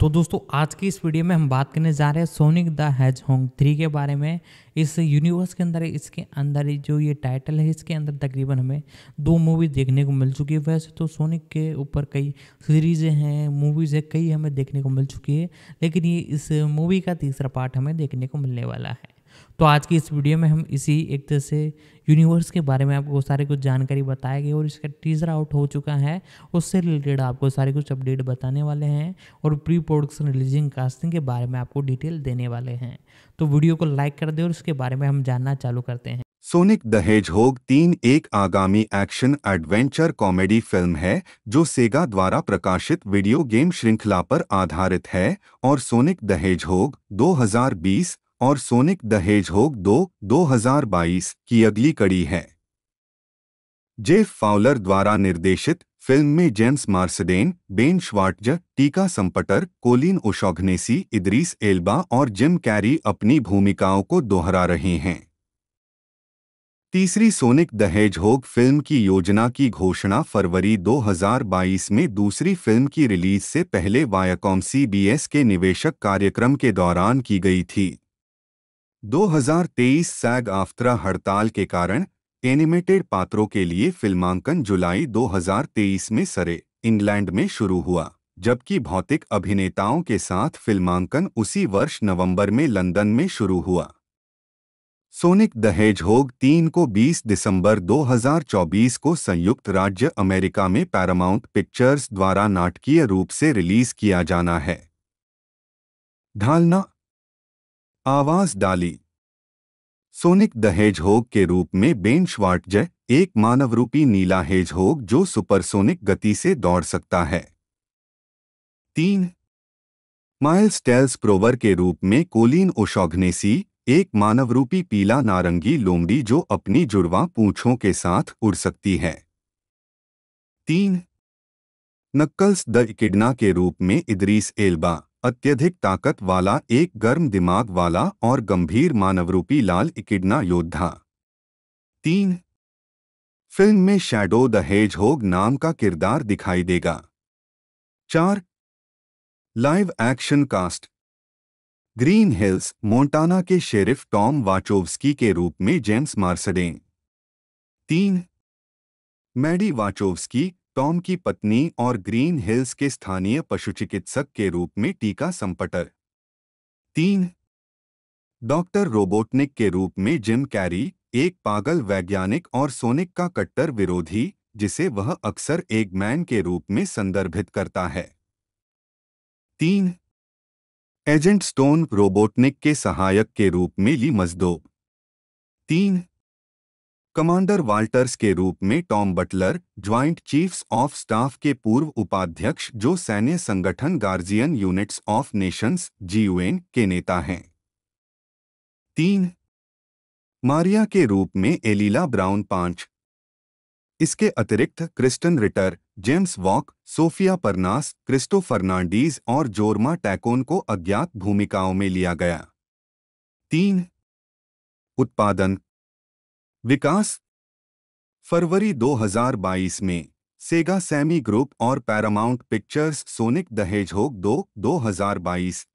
तो दोस्तों आज की इस वीडियो में हम बात करने जा रहे हैं सोनिक द हैज होंग थ्री के बारे में इस यूनिवर्स के अंदर इसके अंदर जो ये टाइटल है इसके अंदर तकरीबन हमें दो मूवी देखने को मिल चुकी है वैसे तो सोनिक के ऊपर कई सीरीज़ें हैं मूवीज़ है कई हमें देखने को मिल चुकी है लेकिन ये इस मूवी का तीसरा पार्ट हमें देखने को मिलने वाला है तो आज की इस वीडियो में हम इसी एक तरह से यूनिवर्स के बारे में आपको सारे कुछ जानकारी बताया गया और इसका टीजर आउट हो चुका है उससे रिलेटेड आपको सारे कुछ अपडेट बताने वाले हैं और प्री प्रोडक्शन रिलीजिंग कास्टिंग के बारे में आपको डिटेल देने वाले हैं तो वीडियो को लाइक कर दे और इसके बारे में हम जानना चालू करते हैं सोनिक दहेज होग तीन एक आगामी एक्शन एडवेंचर कॉमेडी फिल्म है जो सेगा द्वारा प्रकाशित वीडियो गेम श्रृंखला पर आधारित है और सोनिक दहेज होग 2020 और सोनिक दहेज होग दो 2022 की अगली कड़ी है जेफ फाउलर द्वारा निर्देशित फिल्म में James Marsden Ben Schwartz Tika Sumpter Colin O'Shaughnessy Idris Elba और जिम कैरी अपनी भूमिकाओं को दोहरा रहे हैं तीसरी सोनिक दहेज होग फिल्म की योजना की घोषणा फरवरी 2022 में दूसरी फिल्म की रिलीज से पहले वायाकॉम सीबीएस के निवेशक कार्यक्रम के दौरान की गई थी 2023 सैग आफ्तरा हड़ताल के कारण एनिमेटेड पात्रों के लिए फिल्मांकन जुलाई 2023 में सरे इंग्लैंड में शुरू हुआ जबकि भौतिक अभिनेताओं के साथ फिल्मांकन उसी वर्ष नवंबर में लंदन में शुरू हुआ सोनिक दहेज होग तीन को 20 दिसंबर 2024 को संयुक्त राज्य अमेरिका में पैरामाउंट पिक्चर्स द्वारा नाटकीय रूप से रिलीज किया जाना है ढालना आवाज डाली सोनिक द होग के रूप में बेन जय एक मानवरूपी नीला हेज होग जो सुपरसोनिक गति से दौड़ सकता है तीन माइल्स टेल्स प्रोवर के रूप में कोलिन ओशोघनेसी एक मानवरूपी पीला नारंगी लोमड़ी जो अपनी जुड़वा पूछों के साथ उड़ सकती है तीन नक्कल्स द इकिडना के रूप में इदरीस एल्बा अत्यधिक ताकत वाला एक गर्म दिमाग वाला और गंभीर मानवरूपी लाल इकिडना योद्धा तीन फिल्म में शैडो द हेज होग नाम का किरदार दिखाई देगा चार live action cast Green Hills Montana के शेरिफ टॉम वाचोवस्की के रूप में जेम्स मार्सडेन तीन मैडी वाचोवस्की टॉम की पत्नी और ग्रीन हिल्स के स्थानीय पशु चिकित्सक के रूप में टीका संपटर तीन डॉक्टर रोबोटनिक के रूप में जिम कैरी एक पागल वैज्ञानिक और सोनिक का कट्टर विरोधी जिसे वह अक्सर एक मैन के रूप में संदर्भित करता है तीन एजेंट स्टोन रोबोटनिक के सहायक के रूप में ली मजदो तीन कमांडर वाल्टर्स के रूप में Tom Butler joint chiefs of staff के पूर्व उपाध्यक्ष जो सैन्य संगठन Guardian Units of Nations GUN के नेता हैं तीन मारिया के रूप में एलीला ब्राउन पांच इसके अतिरिक्त Krysten Ritter James Wolk Sofia Pernas Kristo Fernandez और जोरमा टैकोन को अज्ञात भूमिकाओं में लिया गया तीन उत्पादन विकास फरवरी 2022 में सेगा सैमी ग्रुप और Paramount Pictures Sonic the Hedgehog दो दो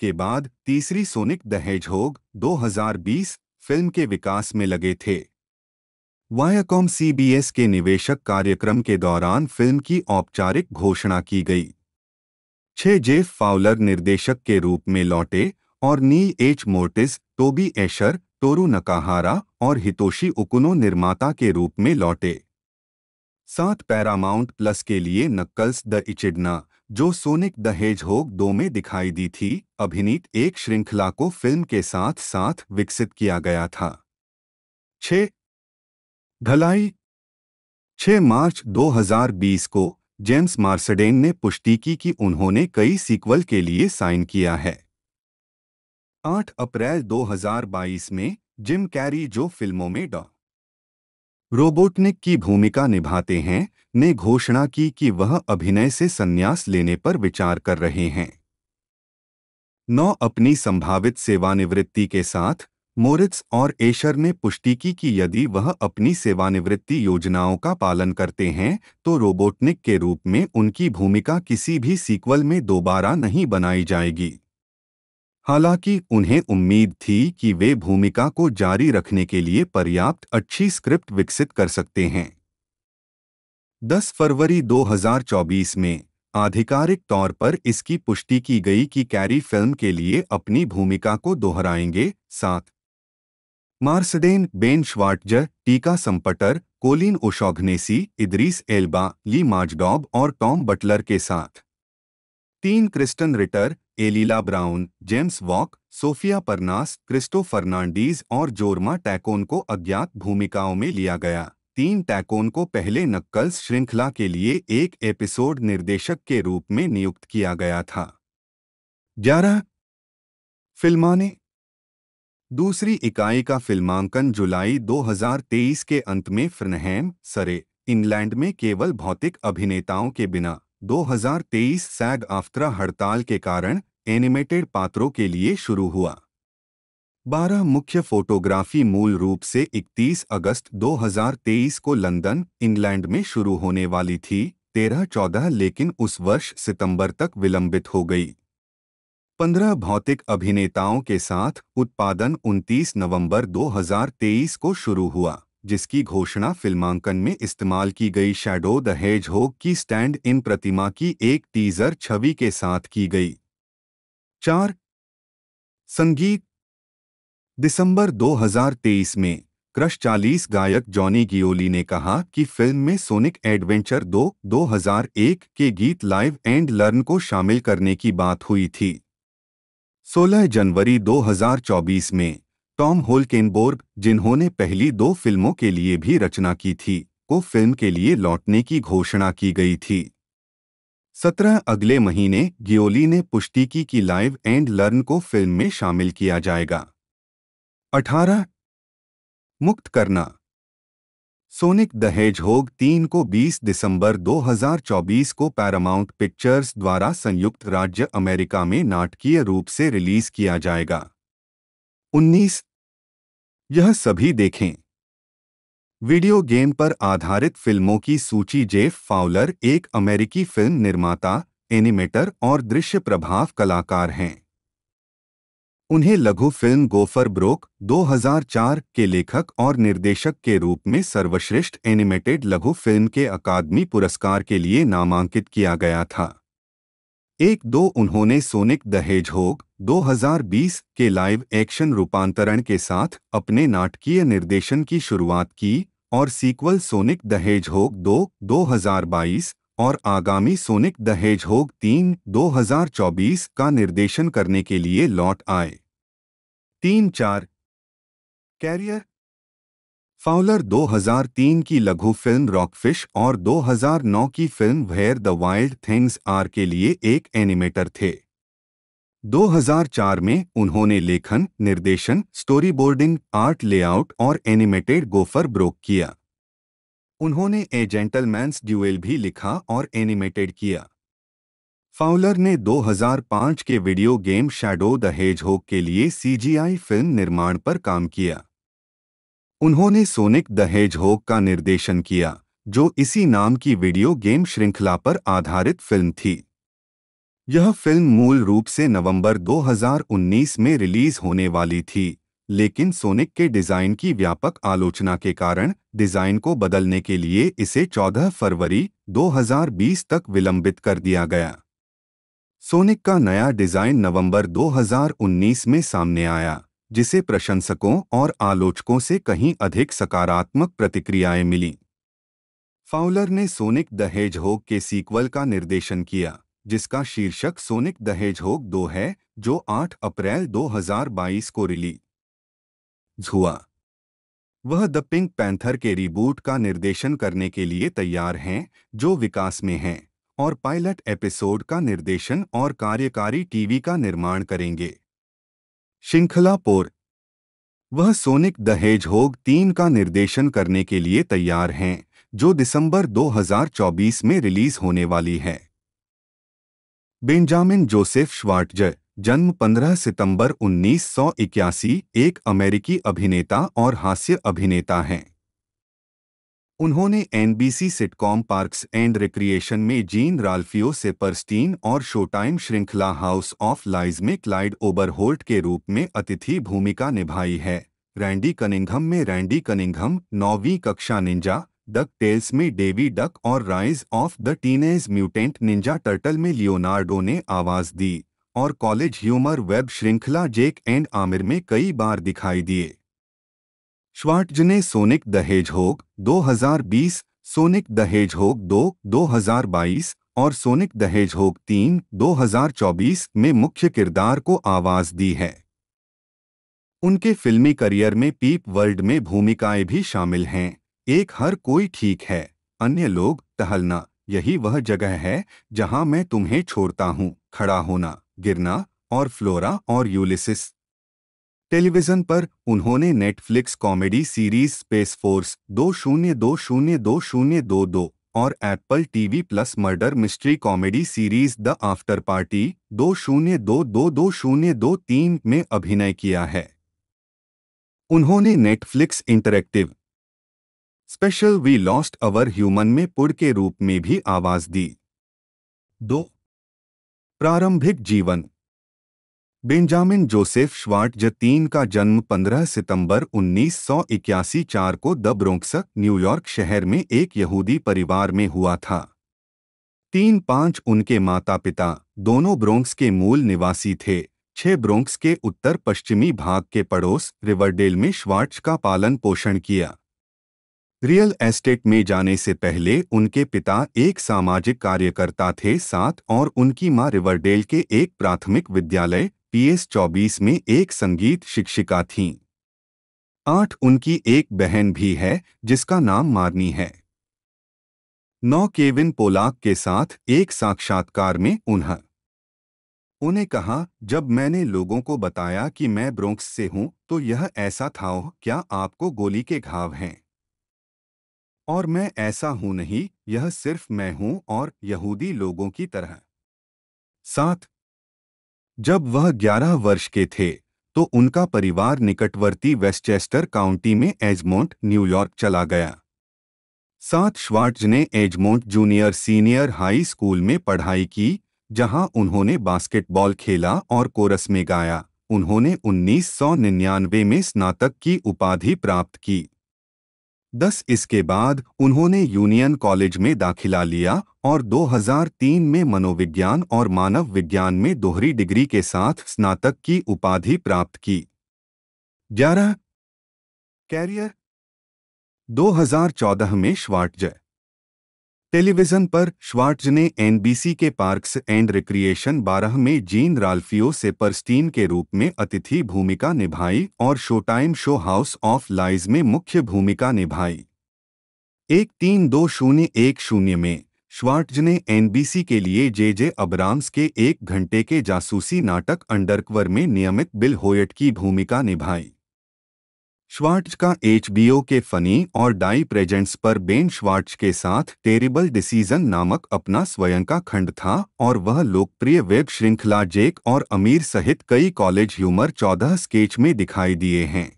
के बाद तीसरी सोनिक दहेज होग 2020 फिल्म के विकास में लगे थे वायाकॉम सीबीएस के निवेशक कार्यक्रम के दौरान फिल्म की औपचारिक घोषणा की गई छे जेफ फाउलर निर्देशक के रूप में लौटे और Neal H Moritz Toby Ascher Toru Nakahara और हितोशी उकुनो निर्माता के रूप में लौटे सात पैरामाउंट प्लस के लिए नक्कल्स द इचिडना जो सोनिक द होग दो में दिखाई दी थी अभिनीत एक श्रृंखला को फिल्म के साथ साथ विकसित किया गया था छ धलाई 6 मार्च 2020 को जेम्स मार्सडेन ने पुष्टि की कि उन्होंने कई सीक्वल के लिए साइन किया है 8 अप्रैल 2022 में जिम कैरी जो फिल्मों में डॉ रोबोटनिक की भूमिका निभाते हैं ने घोषणा की कि वह अभिनय से संन्यास लेने पर विचार कर रहे हैं नौ अपनी संभावित सेवानिवृत्ति के साथ मोरिट्स और एशर ने पुष्टि की कि यदि वह अपनी सेवानिवृत्ति योजनाओं का पालन करते हैं तो रोबोटनिक के रूप में उनकी भूमिका किसी भी सीक्वल में दोबारा नहीं बनाई जाएगी हालांकि उन्हें उम्मीद थी कि वे भूमिका को जारी रखने के लिए पर्याप्त अच्छी स्क्रिप्ट विकसित कर सकते हैं 10 फरवरी 2024 में आधिकारिक तौर पर इसकी पुष्टि की गई कि कैरी फिल्म के लिए अपनी भूमिका को दोहराएंगे साथ Marsden Ben Schwartz Tika Sumpter Colin O'Shaughnessy Idris Elba Lee Majdoub और टॉम बटलर के साथ तीन Krysten Ritter Alyla Browne James Wolk Sofia Pernas Kristo Fernandez और जोरमा टैकोन को अज्ञात भूमिकाओं में लिया गया तीन टैकोन को पहले नक्कल्स श्रृंखला के लिए एक एपिसोड निर्देशक के रूप में नियुक्त किया गया था ग्यारह फिल्माने दूसरी इकाई का फिल्मांकन जुलाई 2023 के अंत में फ्रनहैम सरे इंग्लैंड में केवल भौतिक अभिनेताओं के बिना 2023 सैग आफ्तरा हड़ताल के कारण एनिमेटेड पात्रों के लिए शुरू हुआ बारह मुख्य फोटोग्राफी मूल रूप से 31 अगस्त 2023 को लंदन इंग्लैंड में शुरू होने वाली थी तेरह चौदह लेकिन उस वर्ष सितंबर तक विलंबित हो गई पंद्रह भौतिक अभिनेताओं के साथ उत्पादन 29 नवंबर 2023 को शुरू हुआ जिसकी घोषणा फिल्मांकन में इस्तेमाल की गई शैडो द हेज होग की स्टैंड इन प्रतिमा की एक टीजर छवि के साथ की गई चार संगीत दिसंबर 2023 में क्रश 40 गायक जॉनी गियोली ने कहा कि फिल्म में सोनिक एडवेंचर 2 2001 के गीत लाइव एंड लर्न को शामिल करने की बात हुई थी 16 जनवरी 2024 में टॉम होलकेनबोर्ग जिन्होंने पहली दो फिल्मों के लिए भी रचना की थी को फिल्म के लिए लौटने की घोषणा की गई थी सत्रह अगले महीने गियोली ने पुष्टि की कि लाइव एंड लर्न को फिल्म में शामिल किया जाएगा अठारह मुक्त करना सोनिक दहेज होग तीन को 20 दिसंबर 2024 को पैरामाउंट पिक्चर्स द्वारा संयुक्त राज्य अमेरिका में नाटकीय रूप से रिलीज किया जाएगा यह सभी देखें वीडियो गेम पर आधारित फिल्मों की सूची जेफ फाउलर एक अमेरिकी फिल्म निर्माता एनिमेटर और दृश्य प्रभाव कलाकार हैं उन्हें लघु फिल्म गोफर ब्रोक 2004 के लेखक और निर्देशक के रूप में सर्वश्रेष्ठ एनिमेटेड लघु फिल्म के अकादमी पुरस्कार के लिए नामांकित किया गया था एक दो उन्होंने सोनिक दहेज होग 2020 के लाइव एक्शन रूपांतरण के साथ अपने नाटकीय निर्देशन की शुरुआत की और सीक्वल सोनिक दहेज होग दो 2022 और आगामी सोनिक दहेज होग तीन 2024 का निर्देशन करने के लिए लौट आए तीन चार कैरियर फाउलर 2003 की लघु फिल्म रॉकफिश और 2009 की film Where the Wild Things Are के लिए एक एनिमेटर थे 2004 में उन्होंने लेखन निर्देशन स्टोरीबोर्डिंग आर्ट लेआउट और एनिमेटेड गोफर ब्रोक किया उन्होंने ए जेंटलमैंस ड्यूएल भी लिखा और एनिमेटेड किया फाउलर ने 2005 के video game Shadow the Hedgehog के लिए सीजीआई फिल्म निर्माण पर काम किया उन्होंने सोनिक द हेजहोग का निर्देशन किया जो इसी नाम की वीडियो गेम श्रृंखला पर आधारित फिल्म थी यह फिल्म मूल रूप से नवंबर 2019 में रिलीज होने वाली थी लेकिन सोनिक के डिज़ाइन की व्यापक आलोचना के कारण डिज़ाइन को बदलने के लिए इसे 14 फरवरी 2020 तक विलंबित कर दिया गया सोनिक का नया डिज़ाइन नवंबर 2019 में सामने आया जिसे प्रशंसकों और आलोचकों से कहीं अधिक सकारात्मक प्रतिक्रियाएं मिली फाउलर ने सोनिक द होग के सीक्वल का निर्देशन किया जिसका शीर्षक सोनिक दहेज होग दो है जो 8 अप्रैल 2022 को रिलीज हुआ वह द पिंक पैंथर के रिबूट का निर्देशन करने के लिए तैयार हैं जो विकास में हैं और पायलट एपिसोड का निर्देशन और कार्यकारी टीवी का निर्माण करेंगे श्रृंखला पोर वह सोनिक दहेज होग तीन का निर्देशन करने के लिए तैयार हैं जो दिसंबर 2024 में रिलीज होने वाली है बेंजामिन जोसेफ श्वार्टजर जन्म 15 सितंबर 1981 एक अमेरिकी अभिनेता और हास्य अभिनेता हैं उन्होंने NBC sitcom Parks and Recreation में जीन राल्फियो से परस्टीन और शोटाइम श्रृंखला हाउस ऑफ लाइज में क्लाइड ओबरहोल्ट के रूप में अतिथि भूमिका निभाई है रैंडी कनिंघम में रैंडी कनिंघम नौवीं कक्षा निंजा डक टेल्स में डेवी डक और Rise of the Teenage Mutant Ninja Turtle में लियोनार्डो ने आवाज दी और कॉलेज ह्यूमर वेब श्रृंखला जेक एंड आमिर में कई बार दिखाई दिए श्वार्ट्ज ने सोनिक दहेज होग 2020, सोनिक दहेज होग 2 2022 और सोनिक दहेज होग 3 2024 में मुख्य किरदार को आवाज दी है उनके फिल्मी करियर में पीप वर्ल्ड में भूमिकाएं भी शामिल हैं एक हर कोई ठीक है अन्य लोग टहलना यही वह जगह है जहां मैं तुम्हें छोड़ता हूं खड़ा होना गिरना और फ्लोरा और यूलिसिस टेलीविजन पर उन्होंने Netflix comedy series Space Force दो शून्य दो शून्य दो शून्य दो दो और Apple TV plus murder mystery comedy series the Afterparty दो शून्य दो दो दो शून्य दो तीन में अभिनय किया है उन्होंने Netflix interactive special We Lost Our Human में पुड़ के रूप में भी आवाज दी दो प्रारंभिक जीवन बेंजामिन जोसेफ श्वार्ट जतीन का जन्म 15 सितंबर 1981 चार को द ब्रोंक्स न्यूयॉर्क शहर में एक यहूदी परिवार में हुआ था तीन पांच उनके माता पिता दोनों ब्रोंक्स के मूल निवासी थे छह ब्रोंक्स के उत्तर पश्चिमी भाग के पड़ोस रिवरडेल में श्वार्ट का पालन पोषण किया रियल एस्टेट में जाने से पहले उनके पिता एक सामाजिक कार्यकर्ता थे साथ और उनकी मां रिवरडेल के एक प्राथमिक विद्यालय पीएस 24 में एक संगीत शिक्षिका थीं आठ उनकी एक बहन भी है जिसका नाम मारनी है नौ केविन पोलाक के साथ एक साक्षात्कार में उन्हें उन्हें कहा जब मैंने लोगों को बताया कि मैं ब्रोंक्स से हूं तो यह ऐसा था क्या आपको गोली के घाव हैं और मैं ऐसा हूं नहीं यह सिर्फ मैं हूं और यहूदी लोगों की तरह साथ जब वह ग्यारह वर्ष के थे तो उनका परिवार निकटवर्ती वेस्टचेस्टर काउंटी में एजमोंट न्यूयॉर्क चला गया साथ श्वार्ट्ज ने Edgemont Junior Senior High School में पढ़ाई की जहां उन्होंने बास्केटबॉल खेला और कोरस में गाया उन्होंने 1999 में स्नातक की उपाधि प्राप्त की दस इसके बाद उन्होंने यूनियन कॉलेज में दाखिला लिया और 2003 में मनोविज्ञान और मानव विज्ञान में दोहरी डिग्री के साथ स्नातक की उपाधि प्राप्त की ग्यारह कैरियर 2014 में श्वाटजय टेलीविजन पर श्वार्ट्ज ने एनबीसी के पार्क्स एंड रिक्रिएशन 12 में जीन राल्फियो से परस्टीन के रूप में अतिथि भूमिका निभाई और Showtime show House of Lies में मुख्य भूमिका निभाई एक तीन दो शून्य एक शून्य में श्वार्ट्ज ने एनबीसी के लिए जे जे अब्राम्स के एक घंटे के जासूसी नाटक अंडरकवर में नियमित बिल होयट की भूमिका निभाई श्वार्ट्ज का एचबीओ के फनी और डाई प्रेजेंट्स पर बेन श्वार्ट्ज के साथ टेरिबल डिसीजन नामक अपना स्वयं का खंड था और वह लोकप्रिय वेब श्रृंखला जेक और अमीर सहित कई कॉलेज ह्यूमर चौदह स्केच में दिखाई दिए हैं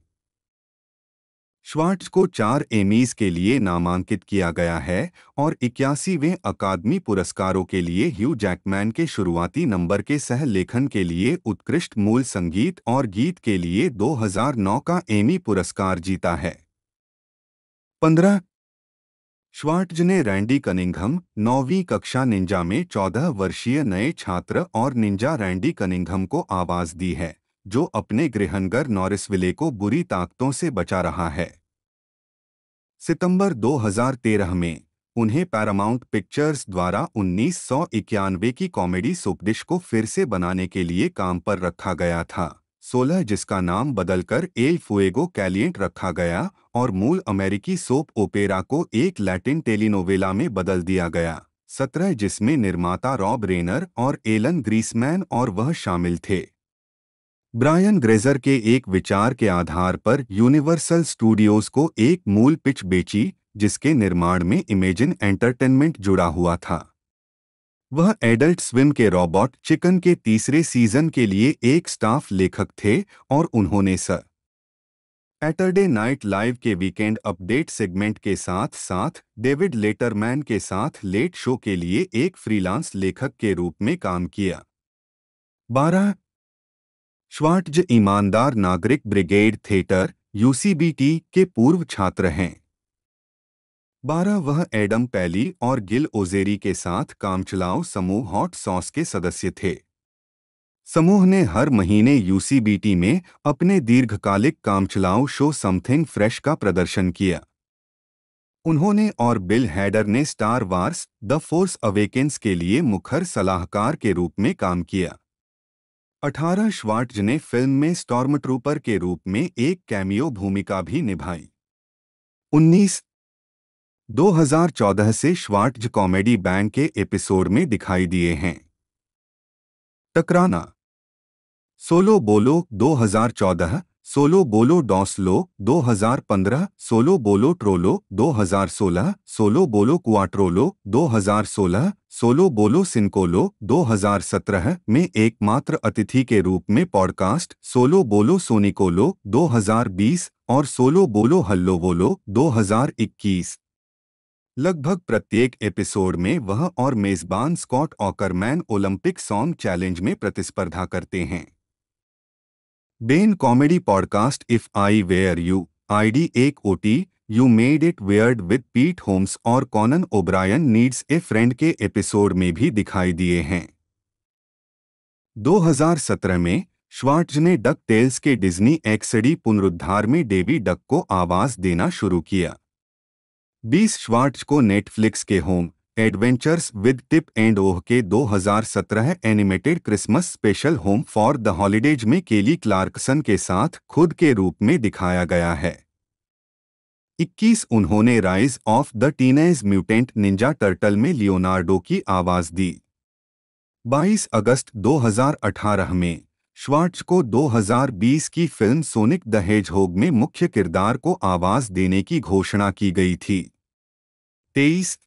श्वार्ट्स को चार एमीज के लिए नामांकित किया गया है और इक्यासीवें अकादमी पुरस्कारों के लिए ह्यू जैकमैन के शुरुआती नंबर के सह लेखन के लिए उत्कृष्ट मूल संगीत और गीत के लिए 2009 का एमी पुरस्कार जीता है पंद्रह श्वार्ट्ज ने रैंडी कनिंघम नौवीं कक्षा निंजा में चौदह वर्षीय नए छात्र और निंजा रैंडी कनिंघम को आवाज दी है जो अपने गृहनगर नॉरिसविले को बुरी ताकतों से बचा रहा है सितंबर 2013 में उन्हें पैरामाउंट पिक्चर्स द्वारा उन्नीस की कॉमेडी सुपडिश को फिर से बनाने के लिए काम पर रखा गया था 16 जिसका नाम बदलकर एल फुएगो कैलियंट रखा गया और मूल अमेरिकी सोप ओपेरा को एक लैटिन टेलीनोवेला में बदल दिया गया 17 जिसमें निर्माता रॉब रेनर और एलन ग्रीसमैन और वह शामिल थे ब्रायन ग्रेजर के एक विचार के आधार पर यूनिवर्सल स्टूडियोज को एक मूल पिच बेची जिसके निर्माण में इमेजिन एंटरटेनमेंट जुड़ा हुआ था वह एडल्ट स्विम के रॉबोट चिकन के तीसरे सीजन के लिए एक स्टाफ लेखक थे और उन्होंने स सैटरडे नाइट लाइव के वीकेंड अपडेट सेगमेंट के साथ साथ डेविड लेटरमैन के साथ लेट शो के लिए एक फ्रीलांस लेखक के रूप में काम किया 12 श्वाटज ईमानदार नागरिक ब्रिगेड थिएटर यूसीबीटी के पूर्व छात्र हैं बारह वह एडम पैली और गिल ओजेरी के साथ कामचलाओ समूह हॉट सॉस के सदस्य थे समूह ने हर महीने यूसीबीटी में अपने दीर्घकालिक कामचलाओ शो समथिंग फ्रेश का प्रदर्शन किया उन्होंने और बिल हैडर ने Star Wars the Force Awakens के लिए मुखर सलाहकार के रूप में काम किया अठारह श्वाट्ज ने फिल्म में स्टॉर्म ट्रूपर के रूप में एक कैमियो भूमिका भी निभाई 19 2014 से श्वाट्ज कॉमेडी बैंक के एपिसोड में दिखाई दिए हैं टकराना सोलो बोलो 2014 सोलो बोलो डॉस लो 2015 सोलो बोलो ट्रोलो 2016 सोलो बोलो क्वाट्रोलो 2016 सोलो बोलो सिंकोलो 2017 में एकमात्र अतिथि के रूप में पॉडकास्ट सोलो बोलो सोनिकोलो 2020 और सोलो बोलो हल्लो बोलो 2021 लगभग प्रत्येक एपिसोड में वह और मेजबान Scott Aukerman Olympic song challenge में प्रतिस्पर्धा करते हैं if I were you I D एक O T you made it weird with Pete Holmes और Conan O'Brien Needs a Friend के एपिसोड में भी दिखाई दिए हैं 2017 में श्वार्ट्ज ने डक टेल्स के डिज्नी एक्सडी पुनरुद्धार में डेवी डक को आवाज देना शुरू किया बीस श्वार्ट्ज को नेटफ्लिक्स के Home Adventures with Tip and Oh के 2017 animated Christmas special Home for the Holidays में केली क्लार्कसन के साथ खुद के रूप में दिखाया गया है 21 उन्होंने Rise of the Teenage Mutant Ninja Turtle में लियोनार्डो की आवाज दी 22 अगस्त 2018 में श्वार्ट्ज को 2020 की फिल्म सोनिक द होग में मुख्य किरदार को आवाज देने की घोषणा की गई थी 23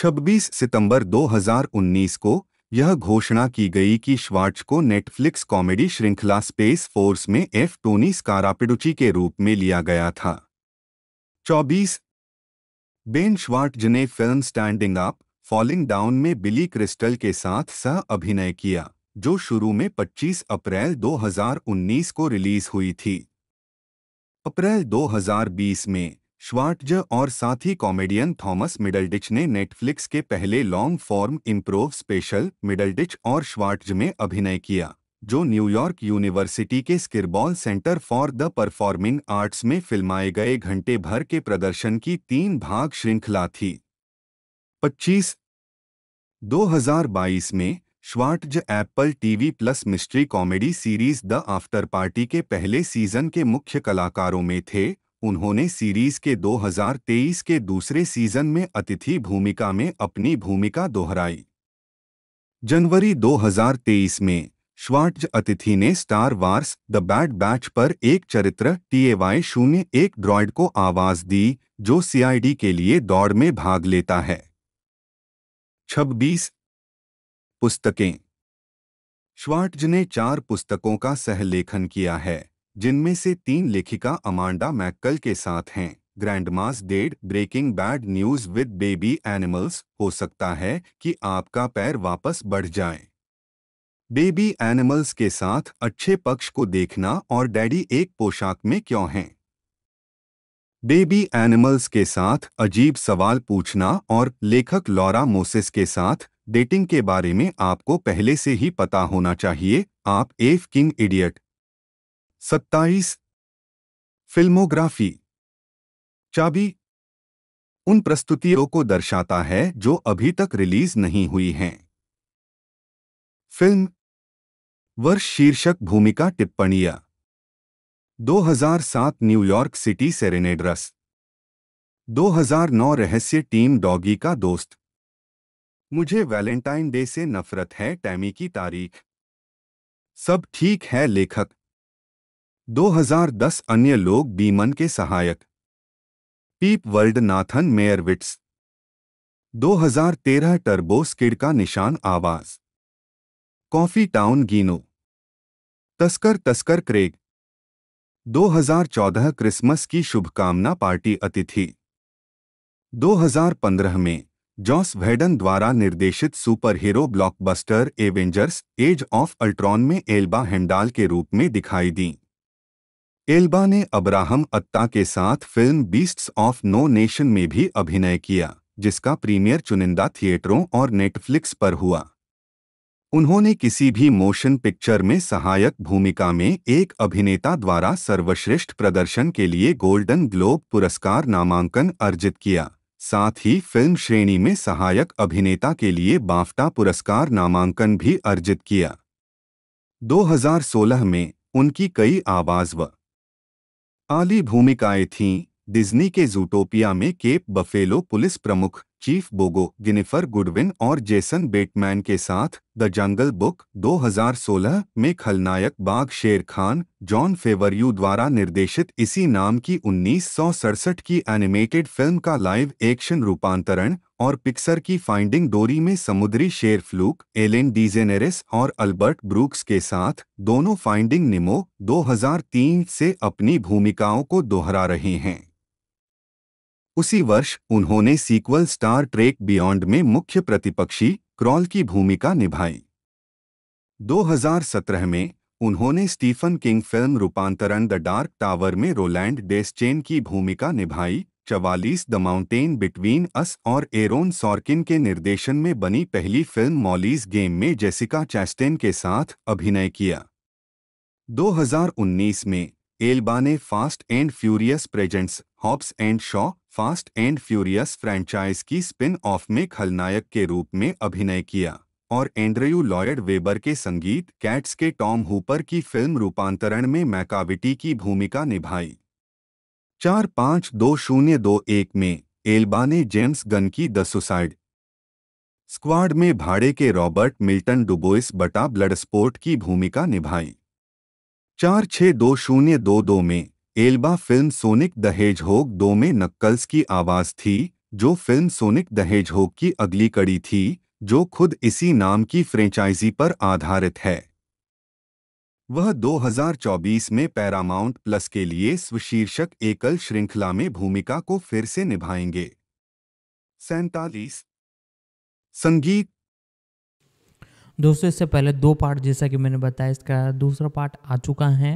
26 सितंबर 2019 को यह घोषणा की गई कि श्वार्ट्ज को नेटफ्लिक्स कॉमेडी श्रृंखला स्पेस फोर्स में एफ टोनी स्कारापिडुची के रूप में लिया गया था 24 बेन श्वार्ट्ज ने film Standing Up Falling Down में बिली क्रिस्टल के साथ सह अभिनय किया जो शुरू में 25 अप्रैल 2019 को रिलीज हुई थी अप्रैल 2020 में श्वाटज और साथी कॉमेडियन थॉमस मिडलडिच ने नेटफ्लिक्स के पहले लॉन्ग फॉर्म इम्प्रोव स्पेशल मिडलडिच और श्वाटज में अभिनय किया जो न्यूयॉर्क यूनिवर्सिटी के स्किरबॉल centre for the performing arts में फिल्माए गए घंटे भर के प्रदर्शन की तीन भाग श्रृंखला थी 25 2022 में Schwartz Apple TV plus mystery comedy series the Afterparty के पहले सीजन के मुख्य कलाकारों में थे उन्होंने सीरीज के 2023 के दूसरे सीजन में अतिथि भूमिका में अपनी भूमिका दोहराई जनवरी 2023 में श्वार्ट्ज अतिथि ने Star Wars the Bad Batch पर एक चरित्र टीएवाई शून्य एक ड्रॉइड को आवाज दी जो सीआईडी के लिए दौड़ में भाग लेता है छब्बीस पुस्तकें श्वार्ट्ज ने चार पुस्तकों का सहलेखन किया है जिनमें से तीन लेखिका अमांडा मैकल के साथ हैं Grandma's Dead Breaking Bad News with Baby Animals हो सकता है कि आपका पैर वापस बढ़ जाए बेबी एनिमल्स के साथ अच्छे पक्ष को देखना और डैडी एक पोशाक में क्यों हैं बेबी एनिमल्स के साथ अजीब सवाल पूछना और लेखक लॉरा मोसेस के साथ डेटिंग के बारे में आपको पहले से ही पता होना चाहिए आप एफ किंग इडियट सत्ताईस फिल्मोग्राफी चाबी उन प्रस्तुतियों को दर्शाता है जो अभी तक रिलीज नहीं हुई हैं फिल्म वर्ष शीर्षक भूमिका टिप्पणियां 2007 न्यूयॉर्क सिटी सेरेनेड्रस 2009 रहस्य टीम डॉगी का दोस्त मुझे वैलेंटाइन डे से नफरत है टैमी की तारीख सब ठीक है लेखक 2010 अन्य लोग बीमन के सहायक Peep World Nathan Meyerwitz 2013 Turbo skid का निशान आवाज कॉफी टाउन गीनो तस्कर तस्कर क्रेग 2014 क्रिसमस की शुभकामना पार्टी अतिथि 2015 में जॉस वेडन द्वारा निर्देशित superhero blockbuster Avengers Age of Ultron में एल्बा हेंडाल के रूप में दिखाई दी एल्बा ने अब्राहम अत्ता के साथ film Beasts of no Nation में भी अभिनय किया जिसका प्रीमियर चुनिंदा थिएटरों और नेटफ्लिक्स पर हुआ उन्होंने किसी भी मोशन पिक्चर में सहायक भूमिका में एक अभिनेता द्वारा सर्वश्रेष्ठ प्रदर्शन के लिए गोल्डन ग्लोब पुरस्कार नामांकन अर्जित किया साथ ही फिल्म श्रेणी में सहायक अभिनेता के लिए बाफ्टा पुरस्कार नामांकन भी अर्जित किया 2016 में उनकी कई आवाज व आली भूमिकाएं थीं डिज्नी के जूटोपिया में केप बफेलो पुलिस प्रमुख चीफ बोगो गिनिफर गुडविन और जेसन बेटमैन के साथ द जंगल बुक 2016 में खलनायक बाघ शेर खान जॉन फेवरयू द्वारा निर्देशित इसी नाम की उन्नीस की एनिमेटेड फिल्म का लाइव एक्शन रूपांतरण और पिक्सर की फाइंडिंग डोरी में समुद्री शेर फ्लूक एलेन डीजेनेरिस और अल्बर्ट ब्रूक्स के साथ दोनों फाइंडिंग निमो 2003 से अपनी भूमिकाओं को दोहरा रहे हैं उसी वर्ष उन्होंने सीक्वल स्टार ट्रेक बियॉन्ड में मुख्य प्रतिपक्षी क्रॉल की भूमिका निभाई 2017 में उन्होंने स्टीफन किंग फिल्म रूपांतरण द डार्क टावर में रोलैंड डेस्चेन की भूमिका निभाई चवालीस द माउंटेन बिटवीन अस और एरोन सॉर्किन के निर्देशन में बनी पहली फिल्म मॉलीज गेम में जेसिका चैस्टेन के साथ अभिनय किया 2019 में एल्बा ने Fast and Furious Presents Hobbs and Shaw Fast and Furious franchise की स्पिन ऑफ में खलनायक के रूप में अभिनय किया और एंड्रयू लॉयड वेबर के संगीत कैट्स के टॉम हुपर की फिल्म रूपांतरण में मैकाविटी की भूमिका निभाई चार पांच दो शून्य दो एक में एल्बा ने जेम्स गन की द सुसाइड स्क्वाड में भाड़े के रॉबर्ट मिल्टन डुबोइस बटा ब्लड स्पोर्ट की भूमिका निभाई चार छः दो शून्य दो दो में Elba film sonic the Hedgehog दो में नक्कल्स की आवाज़ थी जो फिल्म सोनिक दहेज होग की अगली कड़ी थी जो खुद इसी नाम की फ्रेंचाइजी पर आधारित है वह 2024 में पैरामाउंट प्लस के लिए स्वशीर्षक एकल श्रृंखला में भूमिका को फिर से निभाएंगे सैतालीस संगीत दोस्तों इससे पहले दो पार्ट जैसा कि मैंने बताया इसका दूसरा पार्ट आ चुका है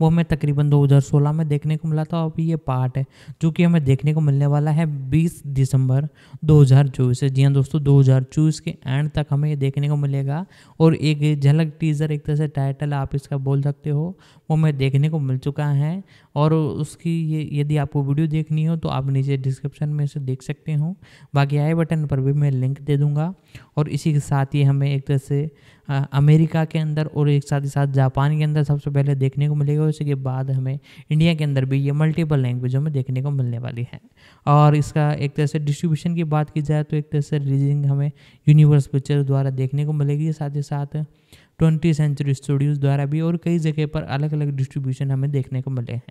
वो हमें तकरीबन 2016 में देखने को मिला था और ये पार्ट है जो कि हमें देखने को मिलने वाला है 20 दिसंबर 2024 से जी हाँ दोस्तों 2024 के एंड तक हमें ये देखने को मिलेगा और एक झलक टीज़र एक तरह से टाइटल आप इसका बोल सकते हो वो हमें देखने को मिल चुका है और उसकी ये यदि आपको वीडियो देखनी हो तो आप नीचे डिस्क्रिप्शन में से देख सकते हो बाकी आई बटन पर भी मैं लिंक दे दूँगा और इसी के साथ ही हमें एक तरह से आ, अमेरिका के अंदर और एक साथ ही साथ जापान के अंदर सबसे पहले देखने को मिलेगा उसी के बाद हमें इंडिया के अंदर भी ये मल्टीपल लैंग्वेजों में देखने को मिलने वाली है और इसका एक तरह से डिस्ट्रीब्यूशन की बात की जाए तो एक तरह से रिलीजिंग हमें यूनिवर्स पिक्चर द्वारा देखने को मिलेगी साथ ही साथ ट्वेंटी सेंचुरी स्टूडियोज़ द्वारा भी और कई जगह पर अलग अलग डिस्ट्रीब्यूशन हमें देखने को मिले हैं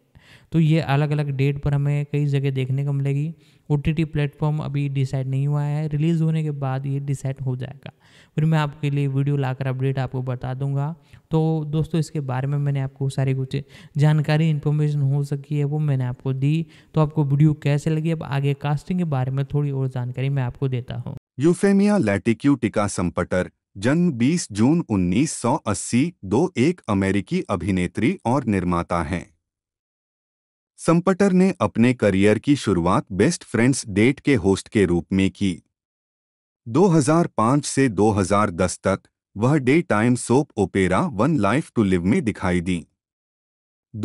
तो ये अलग अलग डेट पर हमें कई जगह देखने को मिलेगी ओ टी प्लेटफॉर्म अभी डिसाइड नहीं हुआ है रिलीज़ होने के बाद ये डिसाइड हो जाएगा फिर मैं आपके लिए वीडियो लाकर अपडेट आपको बता दूंगा तो दोस्तों इसके बारे में मैंने आपको सारी कुछ जानकारी इन्फॉर्मेशन हो सकी है वो मैंने आपको दी तो आपको वीडियो कैसे लगी अब आगे कास्टिंग के बारे में थोड़ी और जानकारी मैं आपको देता हूँ यूफेमिया लैटिक्यूटिका संपटर जन्म 20 जून 1980 दो एक अमेरिकी अभिनेत्री और निर्माता हैं संपटर ने अपने करियर की शुरुआत बेस्ट फ्रेंड्स डेट के होस्ट के रूप में की 2005 से 2010 तक वह daytime soap opera One Life to Live में दिखाई दी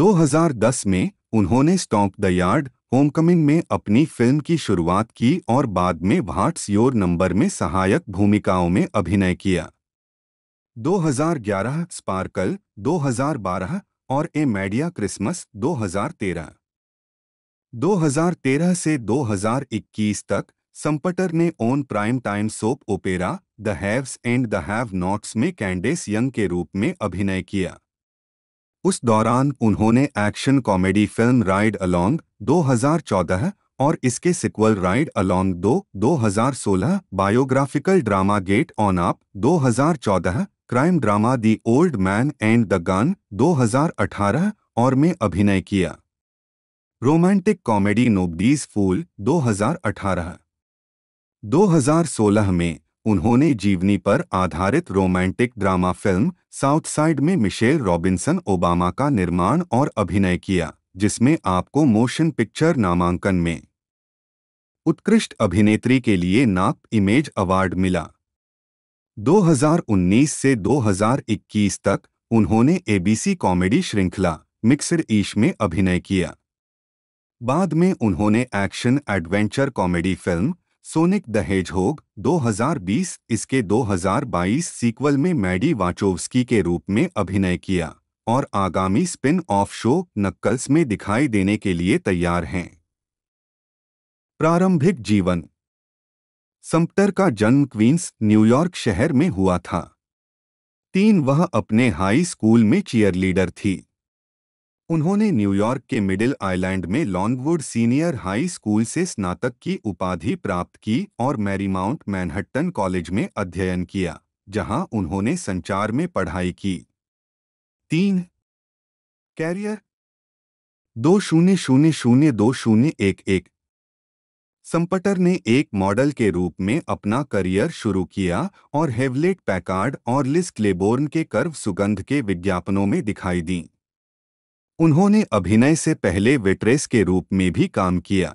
2010 में उन्होंने स्टॉप द यार्ड होमकमिंग में अपनी फिल्म की शुरुआत की और बाद में वाट्स योर नंबर में सहायक भूमिकाओं में अभिनय किया 2011 स्पार्कल 2012 और ए मैडिया क्रिसमस 2013 2013 से 2021 तक संपटर ने ओन prime time soap opera the haves and the have nots में कैंडेस यंग के रूप में अभिनय किया उस दौरान उन्होंने action comedy film ride Along 2014 और इसके sequel Ride Along 2 2016 biographical drama Get On Up 2014 crime drama the old man and the Gun 2018 और में अभिनय किया रोमांटिक कॉमेडी नोबडीज फूल 2018 2016 में उन्होंने जीवनी पर आधारित रोमांटिक ड्रामा फिल्म साउथसाइड में मिशेल रॉबिन्सन ओबामा का निर्माण और अभिनय किया जिसमें आपको मोशन पिक्चर नामांकन में उत्कृष्ट अभिनेत्री के लिए नाप इमेज अवार्ड मिला 2019 से 2021 तक उन्होंने एबीसी कॉमेडी श्रृंखला मिक्सड ईश में अभिनय किया बाद में उन्होंने action adventure comedy film Sonic the Hedgehog 2020 इसके 2022 सीक्वल में मैडी वाचोवस्की के रूप में अभिनय किया और आगामी स्पिन ऑफ शो नक्कल्स में दिखाई देने के लिए तैयार हैं प्रारंभिक जीवन सम्पटर का जन्म क्वींस न्यूयॉर्क शहर में हुआ था तीन वह अपने हाई स्कूल में चीयरलीडर थी उन्होंने न्यूयॉर्क के मिडिल आइलैंड में लॉन्गवुड सीनियर हाई स्कूल से स्नातक की उपाधि प्राप्त की और मैरीमाउंट मैनहट्टन कॉलेज में अध्ययन किया जहां उन्होंने संचार में पढ़ाई की तीन कैरियर दो शून्य शून्य शून्य दो शून्य एक एक संपटर ने एक मॉडल के रूप में अपना करियर शुरू किया और हेवलेट पैकार्ड और लिस्क क्लेबोर्न के कर्व सुगंध के विज्ञापनों में दिखाई दी उन्होंने अभिनय से पहले वेट्रेस के रूप में भी काम किया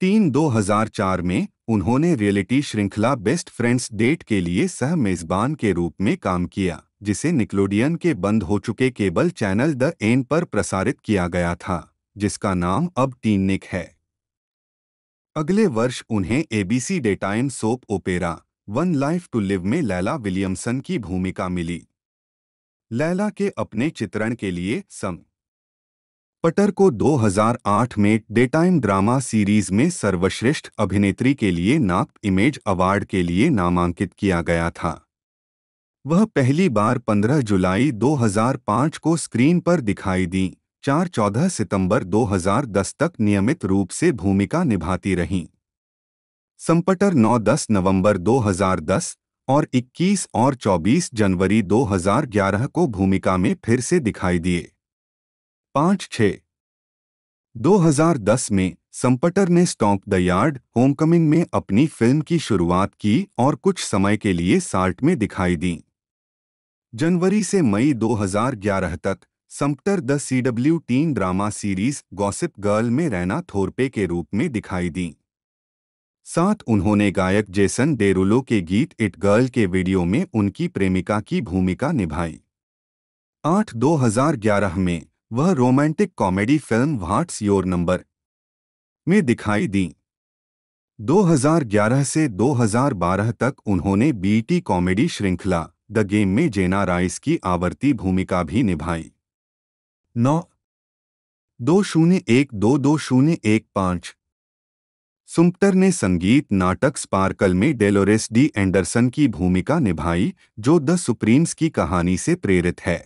तीन 2004 में उन्होंने रियलिटी श्रृंखला बेस्ट फ्रेंड्स डेट के लिए सह मेजबान के रूप में काम किया जिसे निकलोडियन के बंद हो चुके केबल चैनल द एन पर प्रसारित किया गया था जिसका नाम अब टीनिक है अगले वर्ष उन्हें ABC daytime soap opera One Life to Live में लैला विलियमसन की भूमिका मिली लैला के अपने चित्रण के लिए सम पटर को 2008 में डे टाइम ड्रामा सीरीज में सर्वश्रेष्ठ अभिनेत्री के लिए नाप इमेज अवार्ड के लिए नामांकित किया गया था वह पहली बार 15 जुलाई 2005 को स्क्रीन पर दिखाई दी चार चौदह सितंबर 2010 तक नियमित रूप से भूमिका निभाती रहीं संपटर 9-10 नवंबर 2010 और 21 और 24 जनवरी 2011 को भूमिका में फिर से दिखाई दिए पांच छः 2010 में संपटर ने स्टॉप द यार्ड होमकमिंग में अपनी फिल्म की शुरुआत की और कुछ समय के लिए साल्ट में दिखाई दी जनवरी से मई 2011 तक Sumpter the C W teen drama series Gossip Girl में रैना थोरपे के रूप में दिखाई दी साथ उन्होंने गायक जेसन डेरुलो के गीत इट गर्ल के वीडियो में उनकी प्रेमिका की भूमिका निभाई आठ 2011 में वह romantic comedy film What's Your Number में दिखाई दी 2011 से 2012 तक उन्होंने बीटी कॉमेडी श्रृंखला द गेम में जेना राइस की आवर्ती भूमिका भी निभाई नौ दो शून्य एक दो दो शून्य एक पाँच सुम्पटर ने संगीत नाटक स्पार्कल में डेलोरेस डी एंडरसन की भूमिका निभाई जो द सुप्रीम्स की कहानी से प्रेरित है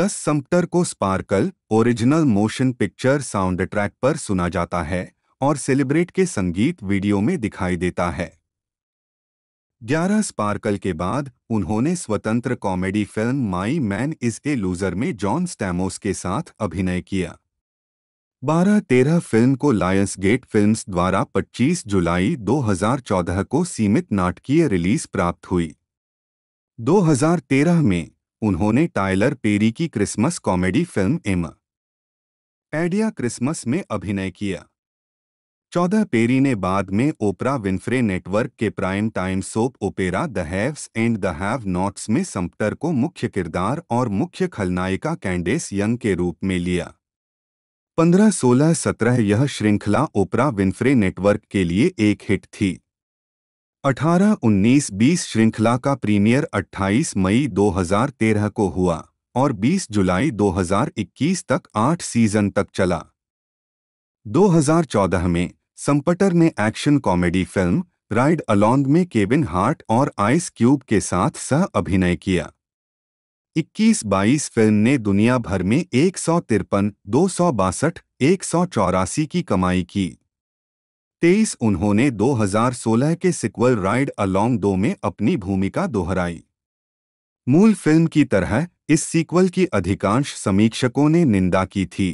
दस सम्पटर को sparkle original motion picture soundtrack पर सुना जाता है और सेलिब्रेट के संगीत वीडियो में दिखाई देता है ग्यारह स्पार्कल के बाद उन्होंने स्वतंत्र comedy film my man is a loser में जॉन स्टैमोस के साथ अभिनय किया बारह तेरह फिल्म को लायंस गेट फिल्म द्वारा 25 जुलाई 2014 को सीमित नाटकीय रिलीज प्राप्त हुई 2013 में उन्होंने टाइलर पेरी की Christmas comedy film a Madea Christmas में अभिनय किया चौदह पेरी ने बाद में ओपरा विन्फ्रे नेटवर्क के prime time soap opera the haves and the have nots में संपटर को मुख्य किरदार और मुख्य खलनायिका कैंडेस यंग के रूप में लिया पंद्रह सोलह सत्रह यह श्रृंखला ओपरा विन्फ्रे नेटवर्क के लिए एक हिट थी अठारह उन्नीस बीस श्रृंखला का प्रीमियर अट्ठाईस मई 2013 को हुआ और 20 जुलाई 2021 तक आठ सीजन तक चला 2014 में संपटर ने action comedy film ride along में केविन हार्ट और आइस क्यूब के साथ सह अभिनय किया इक्कीस बाईस फिल्म ने दुनिया भर में एक सौ तिरपन दो सौ बासठ एक सौ चौरासी की कमाई की तेईस उन्होंने 2016 के सिक्वल राइड अलोंग दो में अपनी भूमिका दोहराई मूल फिल्म की तरह इस सीक्वल की अधिकांश समीक्षकों ने निंदा की थी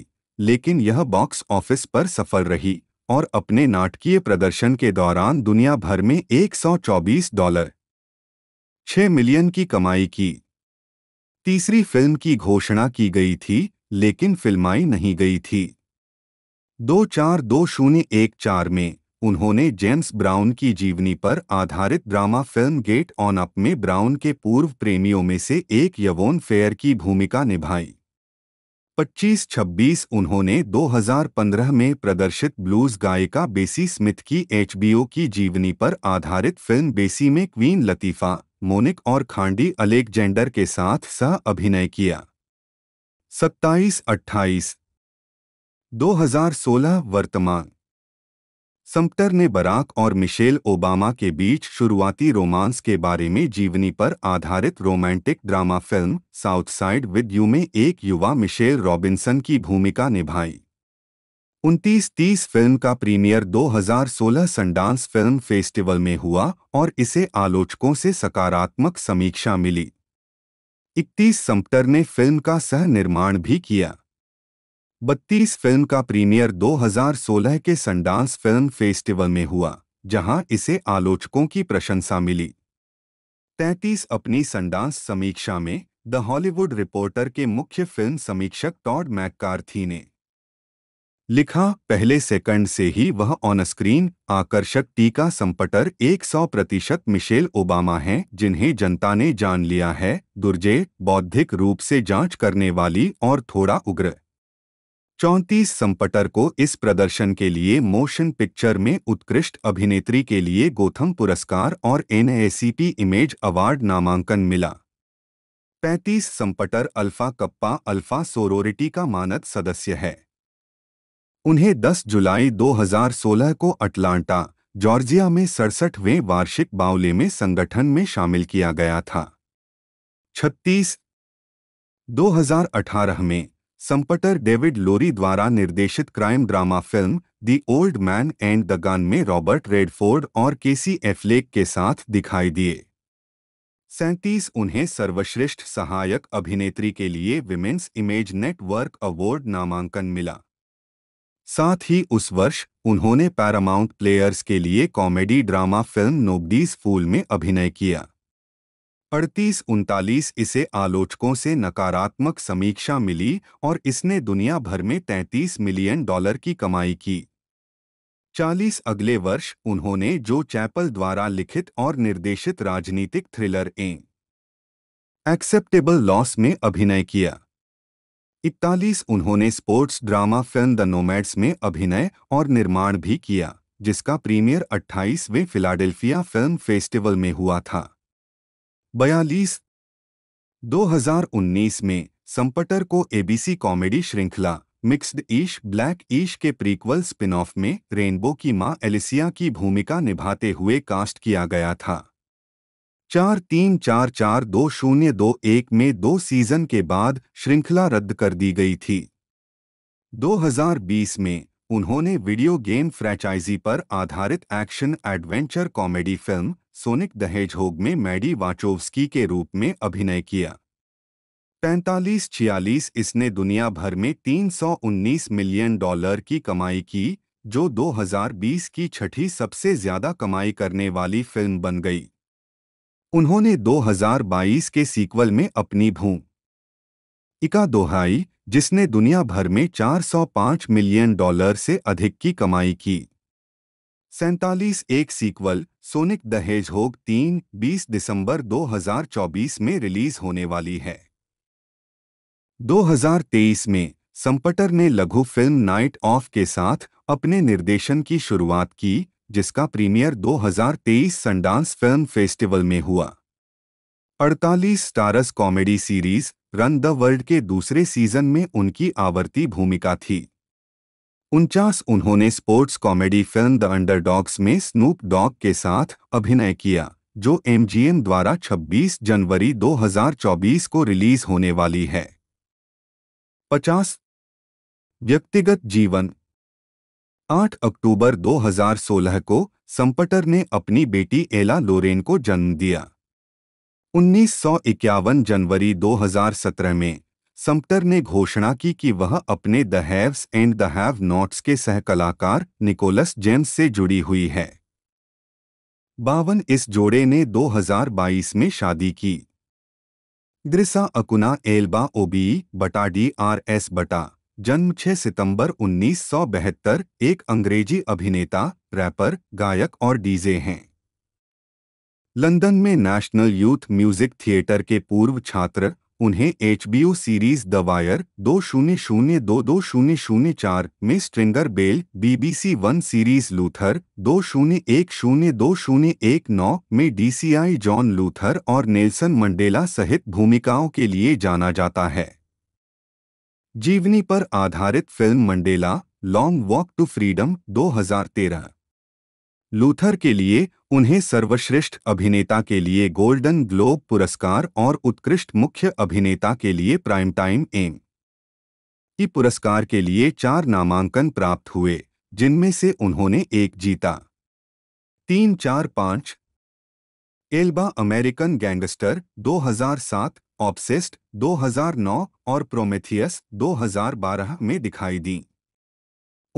लेकिन यह बॉक्स ऑफिस पर सफल रही और अपने नाटकीय प्रदर्शन के दौरान दुनिया भर में 124 डॉलर 6 मिलियन की कमाई की तीसरी फिल्म की घोषणा की गई थी लेकिन फिल्माई नहीं गई थी दो चार दो शून्य एक चार में उन्होंने जेम्स ब्राउन की जीवनी पर आधारित drama film get on up में ब्राउन के पूर्व प्रेमियों में से एक यवोन फेयर की भूमिका निभाई 25-26 उन्होंने 2015 में प्रदर्शित ब्लूज गायिका बेसी स्मिथ की एचबीओ की जीवनी पर आधारित फिल्म बेसी में क्वीन लतीफ़ा मोनिक और खांडी अलेक्जेंडर के साथ सह अभिनय किया 27-28 2016 वर्तमान सम्पटर ने बराक और मिशेल ओबामा के बीच शुरुआती रोमांस के बारे में जीवनी पर आधारित romantic drama film south side with you में एक युवा मिशेल रॉबिन्सन की भूमिका निभाई उनतीस तीस फिल्म का प्रीमियर 2016 संडांस फिल्म फेस्टिवल में हुआ और इसे आलोचकों से सकारात्मक समीक्षा मिली इकतीस सम्पटर ने फिल्म का सह निर्माण भी किया बत्तीस फिल्म का प्रीमियर 2016 के संडांस फिल्म फेस्टिवल में हुआ जहां इसे आलोचकों की प्रशंसा मिली 33 अपनी संडांस समीक्षा में द हॉलीवुड रिपोर्टर के मुख्य फिल्म समीक्षक टॉड मैककार्थी ने लिखा पहले सेकंड से ही वह ऑन स्क्रीन आकर्षक टीका संपटर 100 प्रतिशत मिशेल ओबामा हैं जिन्हें जनता ने जान लिया है दुर्जे बौद्धिक रूप से जांच करने वाली और थोड़ा उग्र चौंतीस संपटर को इस प्रदर्शन के लिए मोशन पिक्चर में उत्कृष्ट अभिनेत्री के लिए गोथम पुरस्कार और एन इमेज अवार्ड नामांकन मिला पैंतीस Sumpter Alpha Kappa Alpha sorority का मानद सदस्य है उन्हें 10 जुलाई 2016 को अटलांटा जॉर्जिया में सड़सठवें वार्षिक बाउले में संगठन में शामिल किया गया था छत्तीस 2018 में संपटर डेविड लोरी द्वारा निर्देशित crime drama film the old man and the gun में रॉबर्ट रेडफोर्ड और केसी एफ्लेक के साथ दिखाई दिए सैंतीस उन्हें सर्वश्रेष्ठ सहायक अभिनेत्री के लिए विमेंस इमेज नेटवर्क अवार्ड नामांकन मिला साथ ही उस वर्ष उन्होंने पैरामाउंट प्लेयर्स के लिए comedy drama film nobody's fool में अभिनय किया अड़तीस उनतालीस इसे आलोचकों से नकारात्मक समीक्षा मिली और इसने दुनिया भर में 33 मिलियन डॉलर की कमाई की 40 अगले वर्ष उन्होंने जो चैपल द्वारा लिखित और निर्देशित राजनीतिक थ्रिलर ए एक्सेप्टेबल लॉस में अभिनय किया इकतालीस उन्होंने sports drama film the nomads में अभिनय और निर्माण भी किया जिसका प्रीमियर 28वें फिलाडेल्फिया फिल्म फेस्टिवल में हुआ था बयालीस 2019 में संपटर को एबीसी कॉमेडी श्रृंखला मिक्स्ड ईश ब्लैक ईश के प्रीक्वल स्पिन ऑफ में रेनबो की मां एलिसिया की भूमिका निभाते हुए कास्ट किया गया था चार तीन चार चार दो शून्य दो एक में दो सीजन के बाद श्रृंखला रद्द कर दी गई थी 2020 में उन्होंने वीडियो गेम फ्रेंचाइजी पर आधारित action adventure comedy film Sonic hog में मैडी वाचोवस्की के रूप में अभिनय किया पैंतालीस छियालीस इसने दुनिया भर में 319 मिलियन डॉलर की कमाई की जो 2020 की छठी सबसे ज्यादा कमाई करने वाली फिल्म बन गई उन्होंने 2022 के सीक्वल में अपनी भू इका दोहाई जिसने दुनिया भर में 405 मिलियन डॉलर से अधिक की कमाई की सैतालीस एक सीक्वल सोनिक दहेज होग तीन बीस दिसंबर 2024 में रिलीज होने वाली है 2023 में संपटर ने लघु फिल्म नाइट ऑफ के साथ अपने निर्देशन की शुरुआत की जिसका प्रीमियर 2023 संडांस फिल्म फेस्टिवल में हुआ 48 stars comedy series run the world के दूसरे सीजन में उनकी आवर्ती भूमिका थी उनचास उन्होंने sports comedy film the underdogs में स्नूप डॉग के साथ अभिनय किया जो एमजीएम द्वारा 26 जनवरी 2024 को रिलीज होने वाली है 50 व्यक्तिगत जीवन 8 अक्टूबर 2016 को संपटर ने अपनी बेटी एला लोरेन को जन्म दिया उन्नीस जनवरी 2017 में समटर ने घोषणा की कि वह अपने the haves and the have nots के सहकलाकार निकोलस जेम्स से जुड़ी हुई है बावन इस जोड़े ने 2022 में शादी की ग्रिसा अकुना एल्बा ओबी बटा डी आर एस बटा जन्म 6 सितंबर उन्नीस एक अंग्रेजी अभिनेता रैपर गायक और डीजे हैं लंदन में नेशनल यूथ म्यूजिक थिएटर के पूर्व छात्र उन्हें एच सीरीज द वायर दो शून्य शून्य दो दो शून्य शून्य चार में Stringer Bell BBC one series Luther दो शून्य एक शून्य दो शून्य एक नौ में डीसीआई जॉन लूथर और नेल्सन मंडेला सहित भूमिकाओं के लिए जाना जाता है जीवनी पर आधारित film Mandela long walk to freedom 2013 Luther के लिए उन्हें सर्वश्रेष्ठ अभिनेता के लिए गोल्डन ग्लोब पुरस्कार और उत्कृष्ट मुख्य अभिनेता के लिए प्राइम टाइम एम ई पुरस्कार के लिए चार नामांकन प्राप्त हुए जिनमें से उन्होंने एक जीता तीन चार पाँच एल्बा अमेरिकन गैंगस्टर 2007, ऑब्सेस्ड 2009 और प्रोमेथियस 2012 में दिखाई दी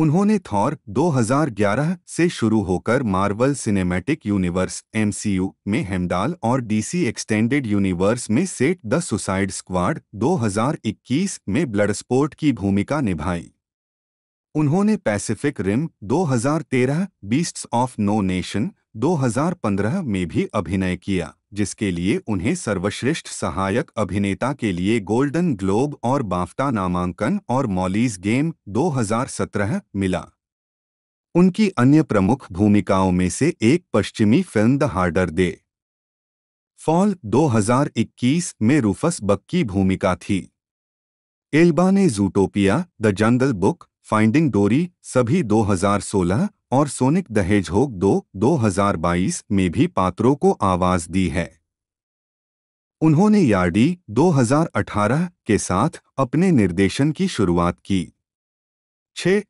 उन्होंने थॉर 2011 से शुरू होकर मार्वल सिनेमैटिक यूनिवर्स एमसीयू में हेमदाल और डीसी एक्सटेंडेड यूनिवर्स में सेट द सुसाइड स्क्वाड 2021 में ब्लड स्पोर्ट की भूमिका निभाई उन्होंने Pacific Rim 2013 beasts of no nation 2015 में भी अभिनय किया जिसके लिए उन्हें सर्वश्रेष्ठ सहायक अभिनेता के लिए गोल्डन ग्लोब और बाफ्टा नामांकन और मॉलीज गेम 2017 मिला उनकी अन्य प्रमुख भूमिकाओं में से एक पश्चिमी film the harder they fall 2021 में रूफस बक की भूमिका थी एल्बा ने Zootopia the jungle book finding Dory सभी 2016 और सोनिक हो दो 2022 में भी पात्रों को आवाज दी है उन्होंने यार्डी 2018 के साथ अपने निर्देशन की शुरुआत की छ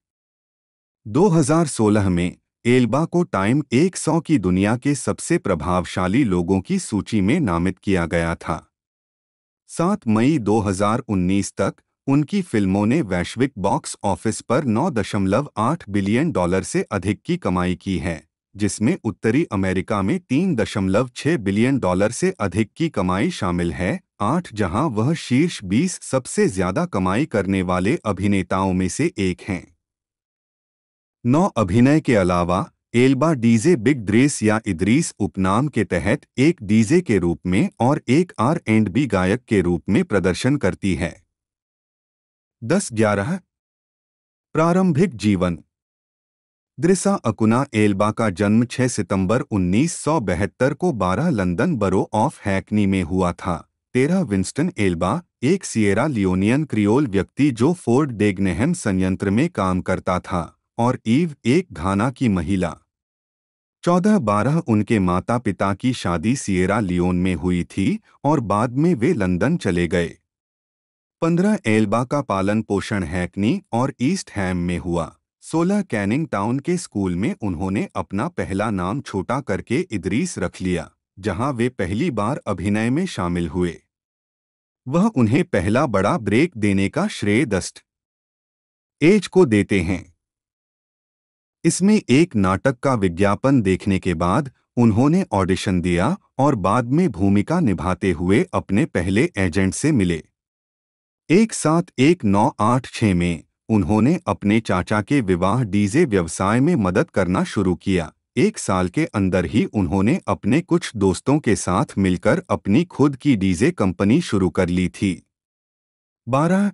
2016 में एल्बा को टाइम 100 की दुनिया के सबसे प्रभावशाली लोगों की सूची में नामित किया गया था 7 मई 2019 तक उनकी फिल्मों ने वैश्विक बॉक्स ऑफिस पर 9.8 बिलियन डॉलर से अधिक की कमाई की है जिसमें उत्तरी अमेरिका में 3.6 बिलियन डॉलर से अधिक की कमाई शामिल है आठ जहां वह शीर्ष 20 सबसे ज्यादा कमाई करने वाले अभिनेताओं में से एक हैं नौ अभिनय के अलावा एल्बा डीजे बिग ड्रेस या इद्रीस उपनाम के तहत एक डीजे के रूप में और एक आर एंड बी गायक के रूप में प्रदर्शन करती है दस ग्यारह प्रारंभिक जीवन दृसा अकुना एल्बा का जन्म 6 सितंबर बहत्तर को 12 लंदन बरो ऑफ हैकनी में हुआ था तेरह विंस्टन एल्बा एक सियरा लियोनियन क्रियोल व्यक्ति जो फोर्ड डेगनेहम संयंत्र में काम करता था और ईव एक घाना की महिला चौदह बारह उनके माता पिता की शादी सियेरा लियोन में हुई थी और बाद में वे लंदन चले गए पंद्रह एल्बा का पालन पोषण हैकनी और ईस्ट हैम में हुआ सोलह कैनिंग टाउन के स्कूल में उन्होंने अपना पहला नाम छोटा करके इदरीस रख लिया जहां वे पहली बार अभिनय में शामिल हुए वह उन्हें पहला बड़ा ब्रेक देने का श्रेय दस्ट एज को देते हैं इसमें एक नाटक का विज्ञापन देखने के बाद उन्होंने ऑडिशन दिया और बाद में भूमिका निभाते हुए अपने पहले एजेंट से मिले एक सात एक नौ आठ छः में उन्होंने अपने चाचा के विवाह डीजे व्यवसाय में मदद करना शुरू किया एक साल के अंदर ही उन्होंने अपने कुछ दोस्तों के साथ मिलकर अपनी खुद की डीजे कंपनी शुरू कर ली थी बारह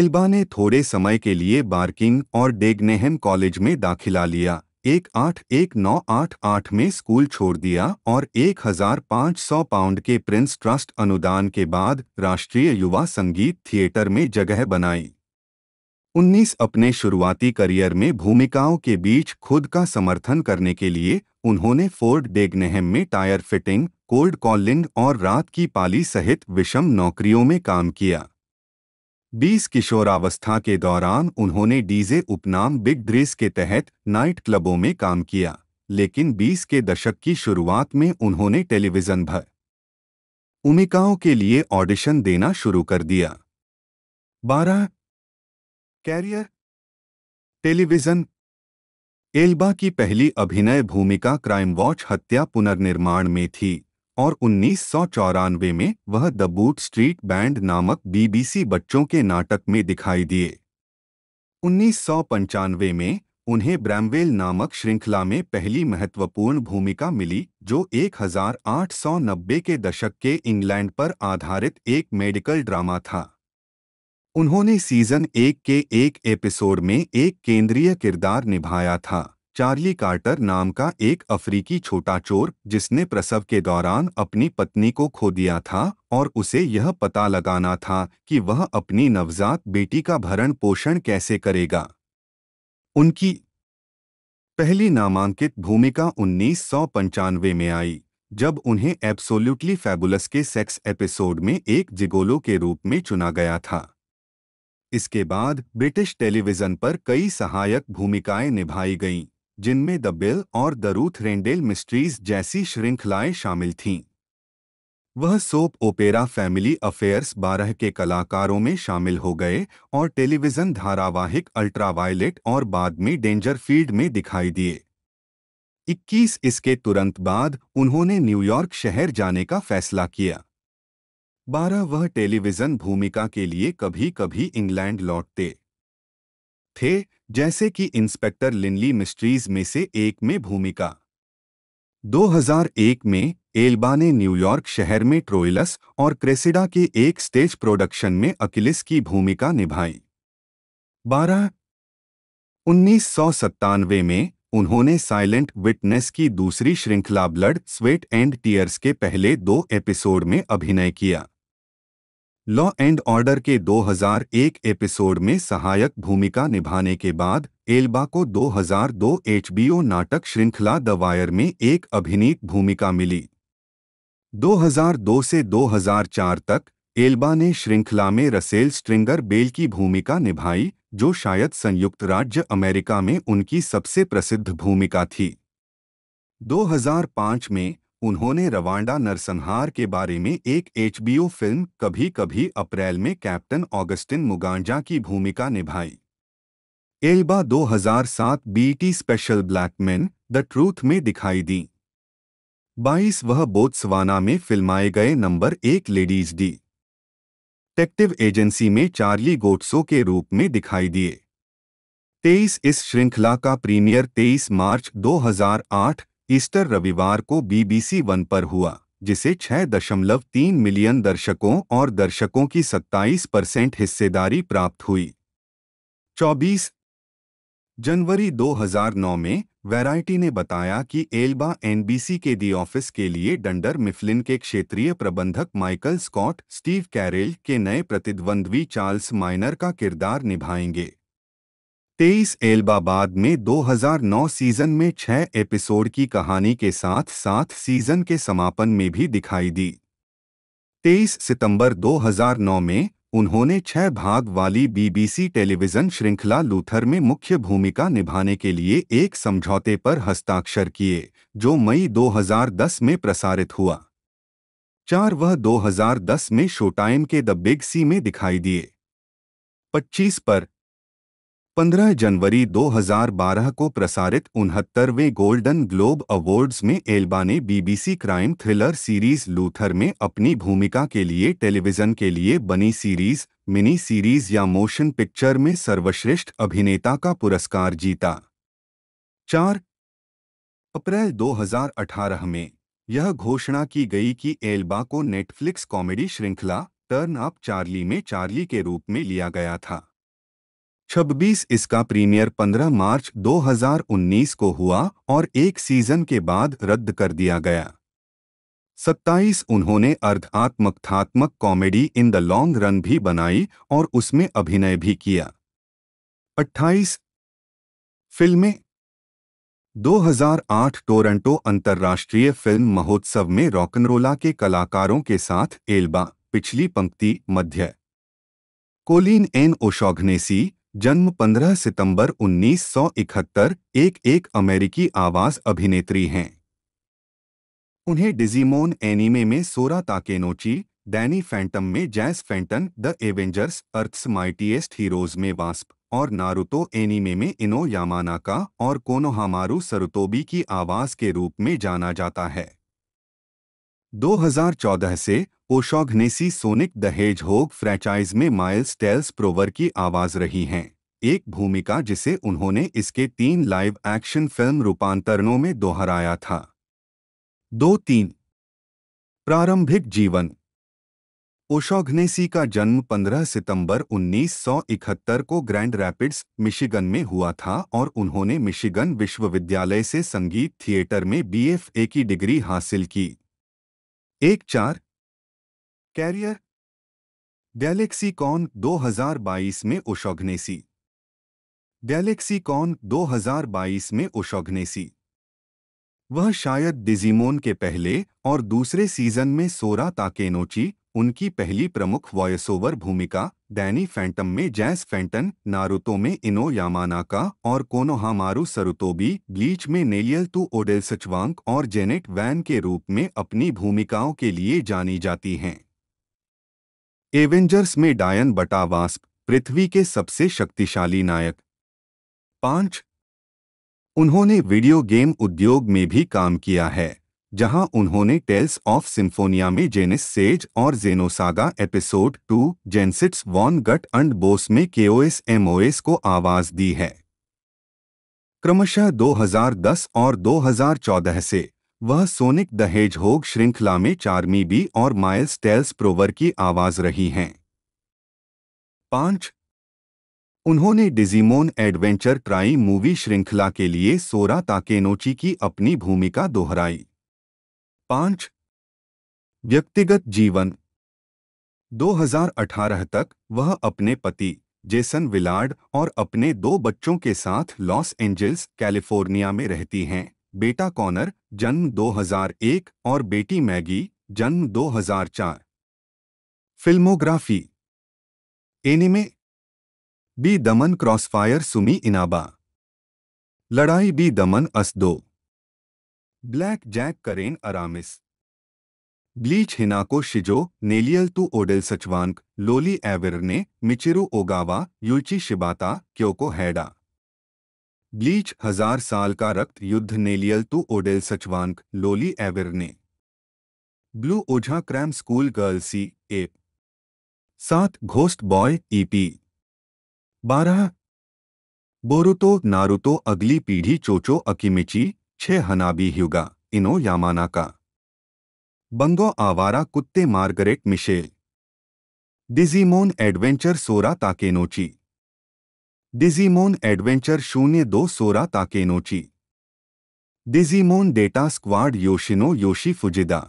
एल्बा ने थोड़े समय के लिए बार्किंग और डेगनेहम कॉलेज में दाखिला लिया एक आठ एक नौ आठ आठ में स्कूल छोड़ दिया और एक हजार पाँच सौ पाउंड के प्रिंस ट्रस्ट अनुदान के बाद राष्ट्रीय युवा संगीत थिएटर में जगह बनाई 19 अपने शुरुआती करियर में भूमिकाओं के बीच खुद का समर्थन करने के लिए उन्होंने फोर्ड डेगनेहम में टायर फिटिंग कोल्ड कॉलिंग और रात की पाली सहित विषम नौकरियों में काम किया बीस किशोरावस्था के दौरान उन्होंने डीजे उपनाम बिग ड्रेस के तहत नाइट क्लबों में काम किया लेकिन 20 के दशक की शुरुआत में उन्होंने टेलीविज़न भर भूमिकाओं के लिए ऑडिशन देना शुरू कर दिया बारह कैरियर टेलीविज़न एल्बा की पहली अभिनय भूमिका क्राइम वॉच हत्या पुनर्निर्माण में थी और उन्नीस में वह द बूट स्ट्रीट बैंड नामक बीबीसी बच्चों के नाटक में दिखाई दिए उन्नीस में उन्हें ब्रैमवेल नामक श्रृंखला में पहली महत्वपूर्ण भूमिका मिली जो 1890 के दशक के इंग्लैंड पर आधारित एक मेडिकल ड्रामा था उन्होंने सीजन एक के एक एपिसोड में एक केंद्रीय किरदार निभाया था चार्ली कार्टर नाम का एक अफ्रीकी छोटा चोर जिसने प्रसव के दौरान अपनी पत्नी को खो दिया था और उसे यह पता लगाना था कि वह अपनी नवजात बेटी का भरण पोषण कैसे करेगा उनकी पहली नामांकित भूमिका उन्नीस में आई जब उन्हें एब्सोल्युटली फैबुलस के सेक्स एपिसोड में एक जिगोलो के रूप में चुना गया था इसके बाद ब्रिटिश टेलीविज़न पर कई सहायक भूमिकाएं निभाई गईं जिनमें द बिल और द रूथ रेंडेल मिस्ट्रीज जैसी श्रृंखलाएं शामिल थीं वह सोप ओपेरा फैमिली अफेयर्स बारह के कलाकारों में शामिल हो गए और टेलीविज़न धारावाहिक अल्ट्रावायलेट और बाद में डेंजर फील्ड में दिखाई दिए 21 इसके तुरंत बाद उन्होंने न्यूयॉर्क शहर जाने का फैसला किया बारह वह टेलीविज़न भूमिका के लिए कभी कभी इंग्लैंड लौटते थे जैसे कि इंस्पेक्टर लिनली मिस्ट्रीज में से एक में भूमिका 2001 में एल्बा ने न्यूयॉर्क शहर में ट्रोइलस और क्रेसिडा के एक स्टेज प्रोडक्शन में अकिलिस की भूमिका निभाई बारह उन्नीस में उन्होंने साइलेंट विटनेस की दूसरी श्रृंखला ब्लड स्वेट एंड टीयर्स के पहले दो एपिसोड में अभिनय किया लॉ एंड ऑर्डर के 2001 एपिसोड में सहायक भूमिका निभाने के बाद एल्बा को 2002 एचबीओ नाटक श्रृंखला द वायर में एक अभिनीत भूमिका मिली 2002 से 2004 तक एल्बा ने श्रृंखला में रसेल स्ट्रिंगर बेल की भूमिका निभाई जो शायद संयुक्त राज्य अमेरिका में उनकी सबसे प्रसिद्ध भूमिका थी 2005 में उन्होंने रवांडा नरसंहार के बारे में एक एचबीओ फिल्म कभी कभी अप्रैल में कैप्टन ऑगस्टिन मुगांजा की भूमिका निभाई Elba 2007 BT special Blackman the truth में दिखाई दी 22 वह बोत्सवाना में फिल्माए गए नंबर एक लेडीज डी टेक्टिव एजेंसी में चार्ली गोट्सो के रूप में दिखाई दिए 23 इस श्रृंखला का प्रीमियर 23 मार्च 2008 ईस्टर रविवार को बीबीसी वन पर हुआ जिसे 6.3 मिलियन दर्शकों और दर्शकों की 27 परसेंट हिस्सेदारी प्राप्त हुई 24 जनवरी 2009 में वैरायटी ने बताया कि एल्बा एनबीसी के दी ऑफिस के लिए डंडर मिफलिन के क्षेत्रीय प्रबंधक माइकल स्कॉट स्टीव कैरेल के नए प्रतिद्वंद्वी चार्ल्स माइनर का किरदार निभाएंगे तेईस एल्बाबाद में 2009 सीजन में छह एपिसोड की कहानी के साथ साथ सीजन के समापन में भी दिखाई दी 23 सितंबर 2009 में उन्होंने छह भाग वाली बीबीसी टेलीविजन श्रृंखला लूथर में मुख्य भूमिका निभाने के लिए एक समझौते पर हस्ताक्षर किए जो मई 2010 में प्रसारित हुआ चार वह 2010 में शोटाइम के द बिग सी में दिखाई दिए 25 पर 15 जनवरी 2012 को प्रसारित उनहत्तरवें गोल्डन ग्लोब अवार्ड्स में एल्बा ने BBC crime thriller series Luther में अपनी भूमिका के लिए टेलीविजन के लिए बनी सीरीज मिनी सीरीज या मोशन पिक्चर में सर्वश्रेष्ठ अभिनेता का पुरस्कार जीता चार अप्रैल 2018 में यह घोषणा की गई कि एल्बा को नेटफ्लिक्स कॉमेडी श्रृंखला टर्न अप चार्ली में चार्ली के रूप में लिया गया था छब्बीस इसका प्रीमियर 15 मार्च 2019 को हुआ और एक सीजन के बाद रद्द कर दिया गया 27 उन्होंने अर्धात्मकथात्मक comedy in the long run भी बनाई और उसमें अभिनय भी किया 28 फिल्में 2008 टोरंटो अंतर्राष्ट्रीय फिल्म महोत्सव में रॉकनरोला के कलाकारों के साथ एल्बा पिछली पंक्ति मध्य कोलिन एन ओशोघनेसी जन्म 15 सितंबर 1971 एक एक अमेरिकी आवाज अभिनेत्री हैं उन्हें डिजीमोन एनीमे में सोरा ताकेनोची डैनी फैंटम में Jazz Fenton the avengers earth's mightiest heroes में वास्प और नारुतो एनीमे में इनो यामानाका और कोनोहामारू सरुतोबी की आवाज के रूप में जाना जाता है 2014 से ओशोघनेसी सोनिक दहेज होग फ्रेंचाइज में माइल्स टेल्स प्रोवर की आवाज़ रही हैं एक भूमिका जिसे उन्होंने इसके तीन लाइव एक्शन फिल्म रूपांतरणों में दोहराया था दो तीन प्रारंभिक जीवन ओशोघनेसी का जन्म 15 सितंबर 1971 को ग्रैंड रैपिड्स मिशिगन में हुआ था और उन्होंने मिशिगन विश्वविद्यालय से संगीत थिएटर में बीएफए की डिग्री हासिल की एक चार कैरियर गैलेक्सी कॉन 2022 में ओशोग्नेसी गैलेक्सी कॉन 2022 में ओशोग्नेसी वह शायद डिजीमोन के पहले और दूसरे सीजन में सोरा ताकेनोची उनकी पहली प्रमुख वॉयस ओवर भूमिका डैनी फैंटम में जैस फैंटन नारुतो में इनो यामानाका और कोनोहामारू सरुतोबी ब्लीच में नेलियल तू ओडेल सचवांक और जेनेट वैन के रूप में अपनी भूमिकाओं के लिए जानी जाती हैं एवेंजर्स में डायन बटावास्प पृथ्वी के सबसे शक्तिशाली नायक पांच उन्होंने वीडियो गेम उद्योग में भी काम किया है जहां उन्होंने टेल्स ऑफ सिम्फोनिया में जेनिस सेज और Xenosaga episode two Jenseits von Gut and Bose में केओएस एमओएस को आवाज दी है क्रमशः 2010 और 2014 से वह सोनिक दहेज होग श्रृंखला में चार्मी बी और माइल्स टेल्स प्रोवर की आवाज रही हैं पांच उन्होंने डिजीमोन एडवेंचर ट्राई मूवी श्रृंखला के लिए सोरा ताकेनोची की अपनी भूमिका दोहराई पांच व्यक्तिगत जीवन 2018 तक वह अपने पति जेसन विलार्ड और अपने दो बच्चों के साथ लॉस एंजल्स कैलिफोर्निया में रहती हैं बेटा कॉनर जन्म 2001 और बेटी मैगी जन्म 2004 filmography anime B Daman crossfire Sumi Inaba लड़ाई बी दमन अस दो ब्लैक जैक करेन अरामिस bleach हिनाको शिजो नेलियल Tu Odelschwanck lolly एविर ने मिचिरू ओगावा युची शिबाता क्योको हैडा ब्लीच हजार साल का रक्त युद्ध नेलियल तू ओडेल सचवांक लोली एवर ने ब्लू ओझा cram school girl C A सात घोस्ट बॉय ईपी बारह बोरुतो नारुतो अगली पीढ़ी चोचो अकीमिची छे हनाबी ह्युगा इनो का बंगो आवारा कुत्ते Margaret Mitchell Digimon adventure Sora Takenouchi Digimon adventure शून्य दो Sora Takenouchi Digimon data squad Yoshino Yoshi Fujieda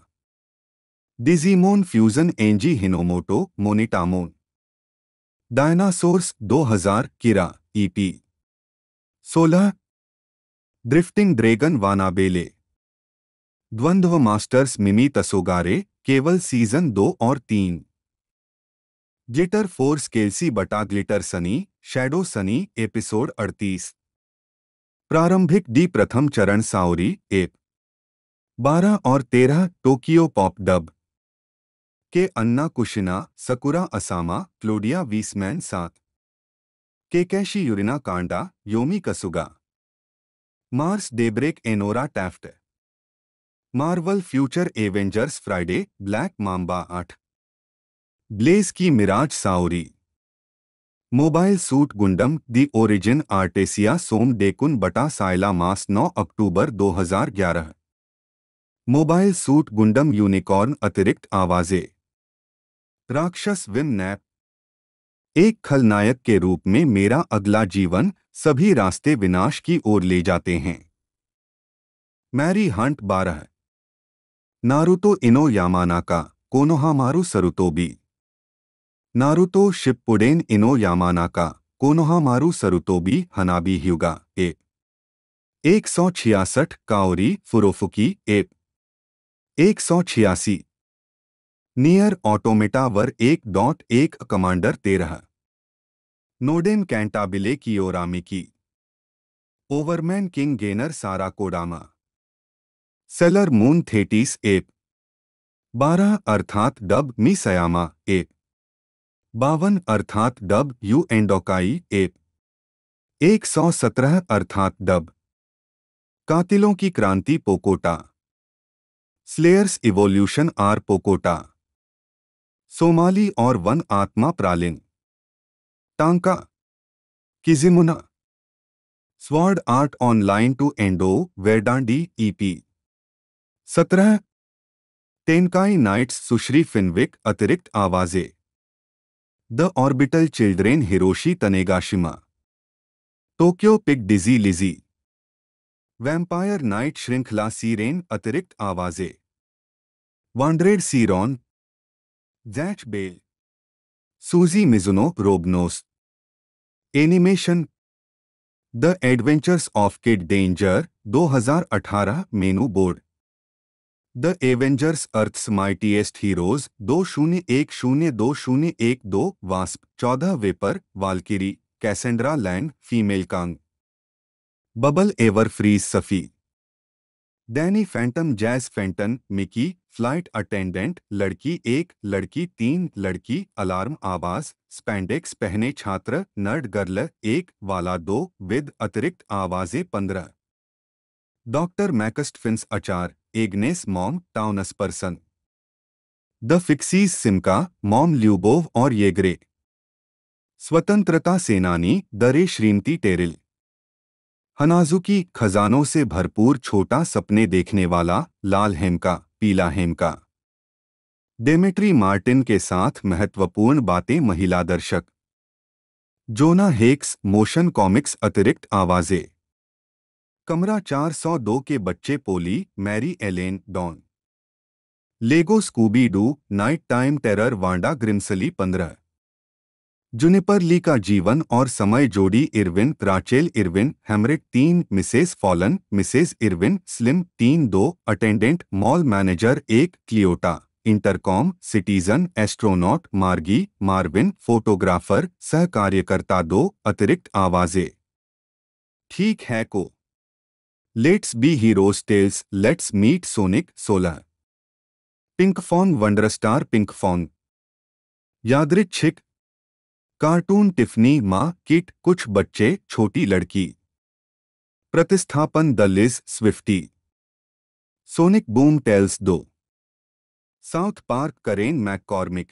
Digimon fusion Angie Hinomoto Monitamon dinosaurs 2000 Kira EP सोलह ड्रिफ्टिंग ड्रैगन वानाबेले द्वंद्व मास्टर्स मिमी तसोगारे केवल सीजन दो और तीन ग्लिटर फोर्स केलसी बटा Glitter Sunny Shadow Sunny episode 38 प्रारंभिक डी प्रथम चरण साउरी एक 12 और 13 टोकियो पॉप डब के Anna Kushina Sakura Asama Claudia Weissman सात Kekkaishi Yurina Kanda Yomi Kasuga Mars Daybreak Enora Taft Marvel future avengers Friday Black Mamba आठ Blaze की Mirage Saori mobile suit Gundam the origin Artesia Som Deikun बटा Sayla Mass 9 अक्टूबर 2011 mobile suit Gundam unicorn अतिरिक्त आवाजें राक्षस Vim nap एक खलनायक के रूप में मेरा अगला जीवन सभी रास्ते विनाश की ओर ले जाते हैं मैरी हंट बारह Naruto Ino Yamanaka Konohamaru सरुतोबी Naruto शिपपुडेन इनो यामाना का कोनोहामारू सरुतोबी हनाबी ह्युगा ए एक सौ छियासठ काओरी फुरोफुकी एप एक सौ छियासी नियर ऑटोमेटा वर एक डॉट एक कमांडर तेरह नोडेन कैंटाबिले की ओरामिकी ओवरमैन King Gainer Sara Kodama Sailor Moon Thetis EP बारह अर्थात डब सयामा एप बावन अर्थात डब यू एंडोकाई एप एक सौ सत्रह अर्थात डब कातिलों की क्रांति Pokota Slayers evolution R Pokota Somali और वन आत्मा प्रालिंग टांका Kijimuna sword art online two Endo वेडांडी ईपी सत्रह टेनकाई नाइट्स सुश्री फिनविक अतिरिक्त आवाजें the orbital children Hiroshi Tanegashima Tokyo pig Dizzy Lizzy vampire knight श्रृंखला सीरेन अतिरिक्त आवाजें Vandread Seeron Zach Bell Suzy Mizuno रोबनोस animation the adventures of kid danger 2018 menu board the avengers earth's mightiest heroes दो शून्य एक शून्य दो शून्य एक दो वास्प चौदह vapor Valkyrie Cassandra Lang female Kang bubble ever freeze सफी Danny Phantom Jazz Fenton Mickey flight attendant लड़की एक लड़की तीन लड़की अलार्म आवाज स्पैंडेक्स पहने छात्र नर्ड गर्ल एक वाला दो विद अतिरिक्त आवाजें पंद्रह डॉक्टर मैकस्टफिन्स अचार Agnes mom townsperson the Fixies Simka mom Lyubov और येगरे स्वतंत्रता सेनानी दरे श्रीमती टेरिल हनाजुकी खजानों से भरपूर छोटा सपने देखने वाला लाल हेमका पीला हेमका डेमेट्री मार्टिन के साथ महत्वपूर्ण बातें महिला दर्शक जोना हेक्स मोशन कॉमिक्स अतिरिक्त आवाजें कमरा 402 के बच्चे Polly Mary Ellen Dawn Lego Scooby Doo night time terror Wanda Grimsley पंद्रह जुनिपर ली का जीवन और समय जोड़ी इरविन राचेल इरविन हेमरिट तीन Mrs Fallon Mrs Irwin Slim तीन दो अटेंडेंट मॉल मैनेजर एक Cleota intercom citizen astronaut Margie Marvin photographer सह कार्यकर्ता दो अतिरिक्त आवाजें ठीक है को let's be heroes Tails let's meet Sonic सोलह पिंकफॉन वंडरस्टार पिंकफॉन यादृच्छिक कार्टून टिफनी माँ किट कुछ बच्चे छोटी लड़की प्रतिस्थापन the Liz Swifty Sonic Boom Tails दो साउथ पार्क करेन मैककॉर्मिक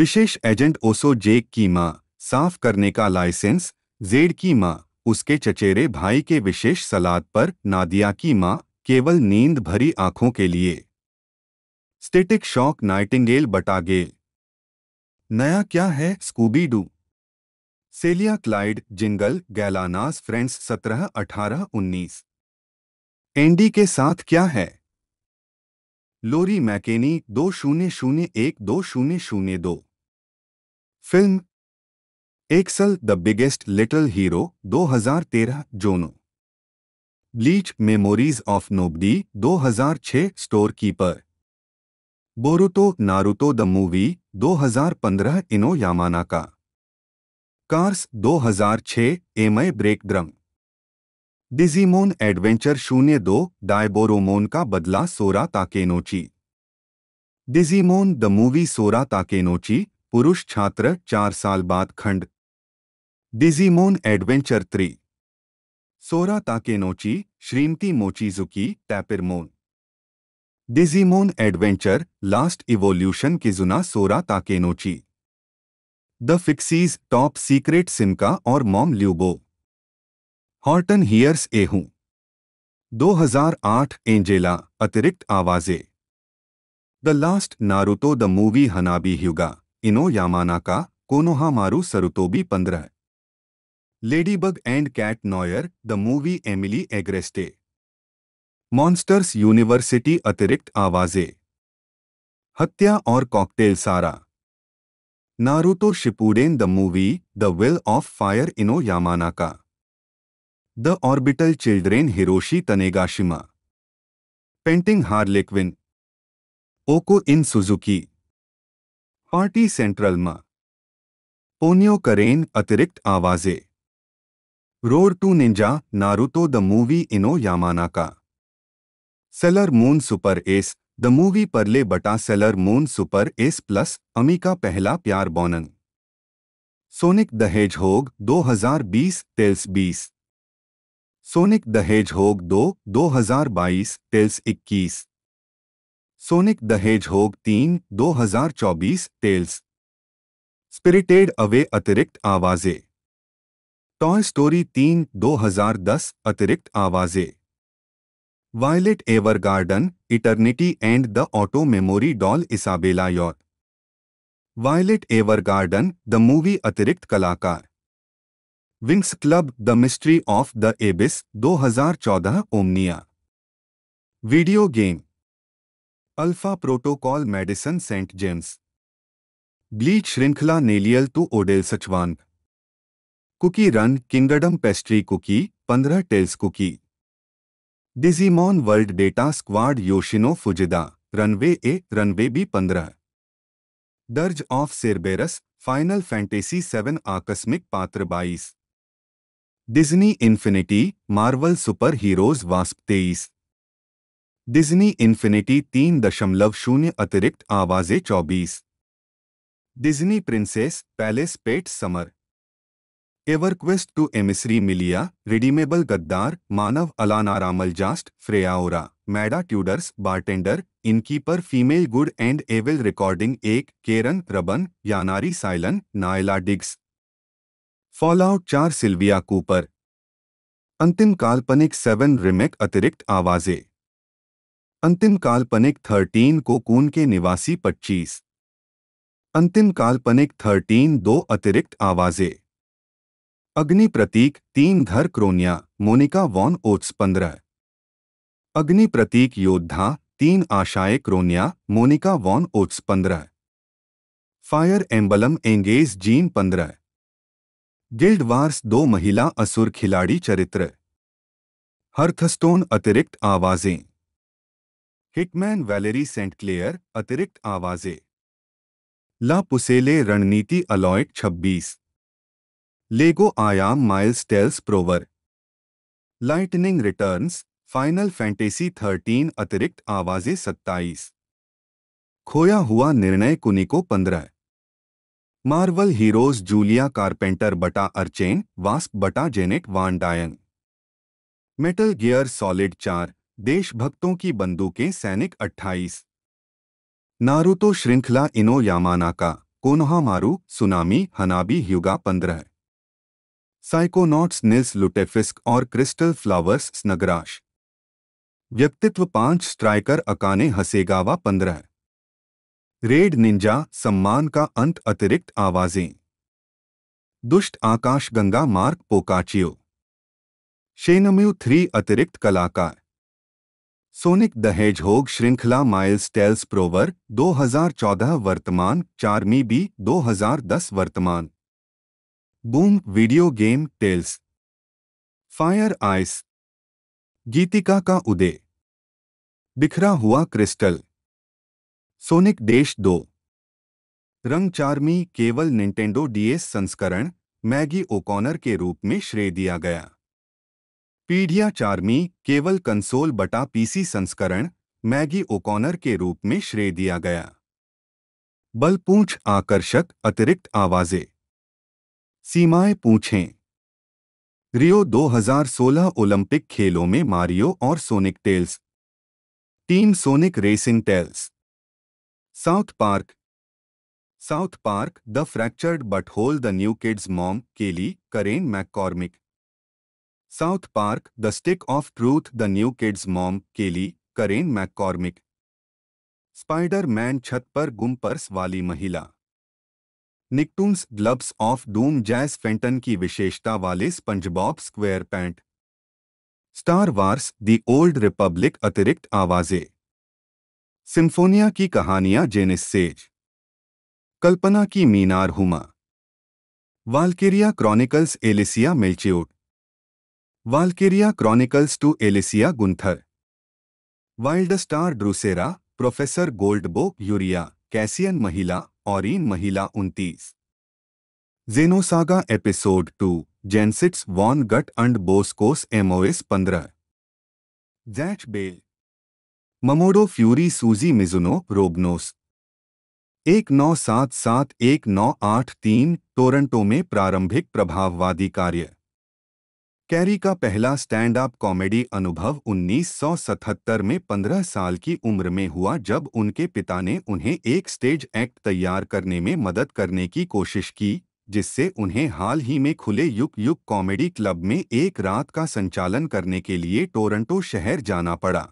विशेष एजेंट ओसो जेक की माँ साफ करने का लाइसेंस जेड की माँ उसके चचेरे भाई के विशेष सलाद पर नादिया की माँ केवल नींद भरी आंखों के लिए स्टेटिक शॉक नाइटिंगेल बटागेल नया क्या है Scooby Doo Celia Clyde Jingle Galanas friends सत्रह अठारह उन्नीस एंडी के साथ क्या है लोरी मैकेनी दो शून्य शून्य एक दो शून्य शून्य दो film Axel the biggest little hero 2013 Jono Bleach memories of nobody 2006 storekeeper Boruto Naruto the movie 2015 Ino Yamanaka cars 2006 एमय ब्रेक ड्रम डिजीमोन एडवेंचर शून्य दो डायबोरोमोन का बदला Sora Takenouchi Digimon the movie Sora Takenouchi पुरुष छात्र चार साल बाद खंड Digimon adventure tri Sora Takenouchi श्रीमती Mochizuki Tapirmon Digimon adventure last evolution Kizuna Sora Takenouchi the Fixies top secret Simka और मॉम ल्यूबो हॉर्टन हियर्स एहू 2008 एंजेला अतिरिक्त आवाजें the last Naruto the movie Hanabi Hyuga Ino Yamanaka Konohamaru Sarutobi पंद्रह ladybug and Cat Noir the movie Emilie Agreste Monsters University अतिरिक्त आवाजें हत्या और cocktail Sara Naruto Shippuden the movie the will of fire Ino Yamanaka the orbital children Hiroshi Tanegashima painting Harlequin ओको इन Suzuki party central मा Ponyo Karen अतिरिक्त आवाजें road to ninja Naruto the movie Ino Yamanaka seller Moon super S the movie परले बटा Sailor Moon super S plus Ami का पहला प्यार बॉनन सोनिक दहेज होग 2020 तेल्स 20 सोनिक दहेज होग 2 2022 तेल्स 21 सोनिक दहेज होग 3 2024 तेल्स स्पिरिटेड अवे अतिरिक्त आवाजें टॉय स्टोरी 3 2010 अतिरिक्त आवाजें Evergarden eternity and the auto memory doll Isabella York Violet Evergarden the movie अतिरिक्त कलाकार wings club the mystery of the abyss 2014 Omnia video game Alpha Protocol Madison Saint James Bleach श्रृंखला Nelliel Tu Odelschwanck cookie run kingdom pastry cookie 15 Tails cookie Digimon world data squad Yoshino Fujieda runway A runway B पंद्रह dirge of Cerberus final fantasy seven आकस्मिक पात्र बाईस Disney infinity Marvel super heroes Wasp तेईस Disney infinity तीन दशमलव शून्य अतिरिक्त आवाजें चौबीस Disney princess palace pet summer EverQuest two emissary Milia redeemable गद्दार मानव अलाना रामल जास्ट फ्रेयाओरा मैडा Tudors bartender innkeeper female good and evil recording एक केरन रबन यानारी साइलन नायला डिग्स फॉलआउट चार सिल्विया कूपर अंतिम काल्पनिक सेवन रिमेक अतिरिक्त आवाजें अंतिम काल्पनिक थर्टीन को कून के निवासी पच्चीस अंतिम काल्पनिक थर्टीन दो अतिरिक्त आवाजें अग्नि प्रतीक तीन घर क्रोनिया मोनिका वॉन ओट्स पंद्रह अग्नि प्रतीक योद्धा तीन आशाए क्रोनिया मोनिका वॉन ओट्स पंद्रह फायर एम्बलम एंगेज जीन पंद्रह गिल्ड वार्स दो महिला असुर खिलाड़ी चरित्र हर्थस्टोन अतिरिक्त आवाजें हिटमैन वैलेरी सेंट क्लेयर अतिरिक्त आवाजें ला पुसेले रणनीति अलॉयट छब्बीस लेगो आयाम Miles Tails Prower lightning returns final fantasy 13 अतिरिक्त आवाजें 27 खोया हुआ निर्णय Kuniko 15 Marvel heroes Julia Carpenter बटा अर्चेन वास्प बटा जेनेट वान डायन मेटल गियर सॉलिड चार देशभक्तों की बंदूकें सैनिक 28 नारुतो श्रृंखला इनो यामाना का कोनोहा मारू सुनामी हनाबी ह्युगा पंद्रह साइकोनॉट्स निल्स लुटेफिस्क और क्रिस्टल फ्लावर्स स्नगराश व्यक्तित्व पांच स्ट्राइकर अकाने हसेगावा पंद्रह रेड निंजा सम्मान का अंत अतिरिक्त आवाजें दुष्ट आकाश गंगा मार्क पोकाचियो शेनम्यू थ्री अतिरिक्त कलाकार सोनिक दहेज होग श्रृंखला माइल्स टेल्स प्रोवर 2014 वर्तमान चार्मी बी 2010 वर्तमान boom video game Tails fire ice गीतिका का उदय बिखरा हुआ क्रिस्टल सोनिक देश दो रंग चार्मी केवल निंटेंडो डीएस संस्करण मैगी ओकॉनर के रूप में श्रेय दिया गया पीढ़िया चार्मी केवल कंसोल बटा पीसी संस्करण मैगी ओकॉनर के रूप में श्रेय दिया गया बलपूंछ आकर्षक अतिरिक्त आवाजें सीमाएं पूछें रियो 2016 ओलंपिक खेलों में मारियो और Sonic Tails team Sonic racing Tails South Park South Park the fractured but whole the new kids mom Kelly Karen McCormick South Park the stick of truth the new kids mom Kelly Karen McCormick spider man छत पर गुम purse वाली महिला निकटूम्स gloves of doom जैस Fenton की विशेषता वाले SpongeBob square pant star wars the old republic अतिरिक्त आवाजें सिम्फोनिया की कहानियां जेनिस सेज कल्पना की मीनार हुमा Valkyria chronicles Alicia Melchiott Valkyria chronicles two Alicia Gunther wild star Drusera professor Goldbough यूरिया कैसियन महिला इन महिला उनतीस Xenosaga episode two Jenseits von Gut und Bose MOS पंद्रह जैच बेल ममोडो फ्यूरी सूजी मिजुनो रोबनोस एक नौ सात सात एक नौ आठ तीन टोरंटो में प्रारंभिक प्रभाववादी कार्य कैरी का पहला स्टैंड अप कॉमेडी अनुभव 1977 में 15 साल की उम्र में हुआ जब उनके पिता ने उन्हें एक स्टेज एक्ट तैयार करने में मदद करने की कोशिश की जिससे उन्हें हाल ही में खुले युग युग कॉमेडी क्लब में एक रात का संचालन करने के लिए टोरंटो शहर जाना पड़ा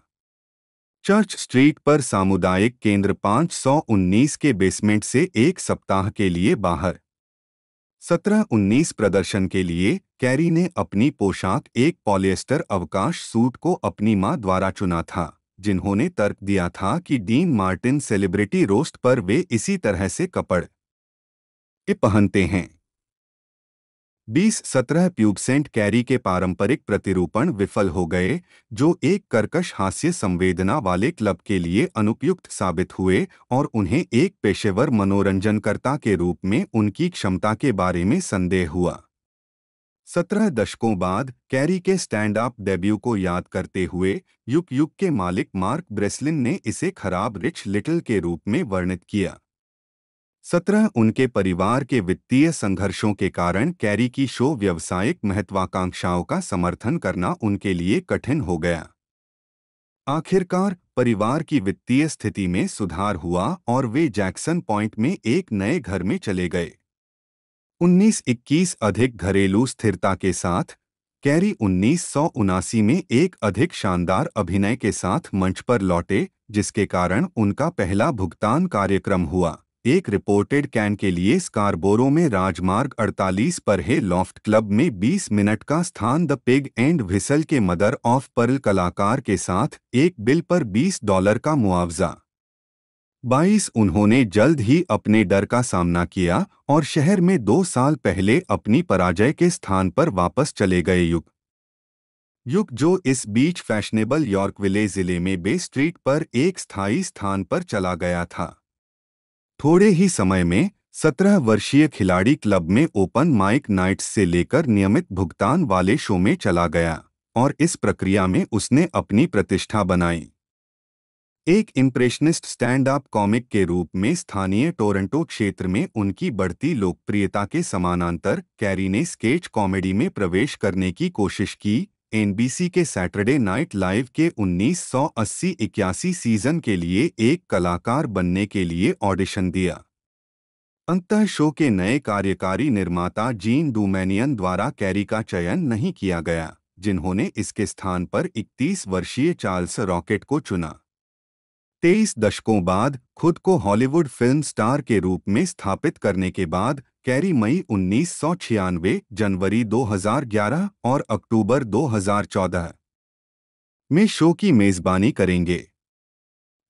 चर्च स्ट्रीट पर सामुदायिक केंद्र 519 के बेसमेंट से एक सप्ताह के लिए बाहर 17-19 प्रदर्शन के लिए कैरी ने अपनी पोशाक एक पॉलिएस्टर अवकाश सूट को अपनी मां द्वारा चुना था जिन्होंने तर्क दिया था कि डीन मार्टिन सेलिब्रिटी रोस्ट पर वे इसी तरह से कपड़ पहनते हैं बीस सत्रह प्यूबसेंट कैरी के पारंपरिक प्रतिरूपण विफल हो गए जो एक कर्कश हास्य संवेदना वाले क्लब के लिए अनुपयुक्त साबित हुए और उन्हें एक पेशेवर मनोरंजनकर्ता के रूप में उनकी क्षमता के बारे में संदेह हुआ सत्रह दशकों बाद कैरी के स्टैंड अप डेब्यू को याद करते हुए युग युग के मालिक मार्क ब्रेसलिन ने इसे खराब रिच लिटिल के रूप में वर्णित किया सत्रह उनके परिवार के वित्तीय संघर्षों के कारण कैरी की शो व्यावसायिक महत्वाकांक्षाओं का समर्थन करना उनके लिए कठिन हो गया आखिरकार परिवार की वित्तीय स्थिति में सुधार हुआ और वे जैक्सन पॉइंट में एक नए घर में चले गए 1921 अधिक घरेलू स्थिरता के साथ कैरी उन्नीस में एक अधिक शानदार अभिनय के साथ मंच पर लौटे जिसके कारण उनका पहला भुगतान कार्यक्रम हुआ एक रिपोर्टेड कैन के लिए स्कारबोरो में राजमार्ग 48 पर है लॉफ्ट क्लब में 20 मिनट का स्थान द पिग एंड विसल के मदर ऑफ पर्ल कलाकार के साथ एक बिल पर 20 डॉलर का मुआवजा बाईस उन्होंने जल्द ही अपने डर का सामना किया और शहर में दो साल पहले अपनी पराजय के स्थान पर वापस चले गए युग युग जो इस बीच फैशनेबल यॉर्कविले जिले में बे स्ट्रीट पर एक स्थायी स्थान पर चला गया था थोड़े ही समय में सत्रह वर्षीय खिलाड़ी क्लब में ओपन माइक नाइट्स से लेकर नियमित भुगतान वाले शो में चला गया और इस प्रक्रिया में उसने अपनी प्रतिष्ठा बनाई एक इम्प्रेशनिस्ट स्टैंड अप कॉमिक के रूप में स्थानीय टोरंटो क्षेत्र में उनकी बढ़ती लोकप्रियता के समानांतर कैरी ने स्केच कॉमेडी में प्रवेश करने की कोशिश की एनबीसी के सैटरडे नाइट लाइव के 1980-81 सीजन के लिए एक कलाकार बनने के लिए ऑडिशन दिया अंतः शो के नए कार्यकारी निर्माता जीन डूमैनियन द्वारा कैरी का चयन नहीं किया गया जिन्होंने इसके स्थान पर 31 वर्षीय चार्ल्स रॉकेट को चुना तेईस दशकों बाद खुद को हॉलीवुड फिल्म स्टार के रूप में स्थापित करने के बाद कैरी मई उन्नीस जनवरी 2011 और अक्टूबर 2014 में शो की मेजबानी करेंगे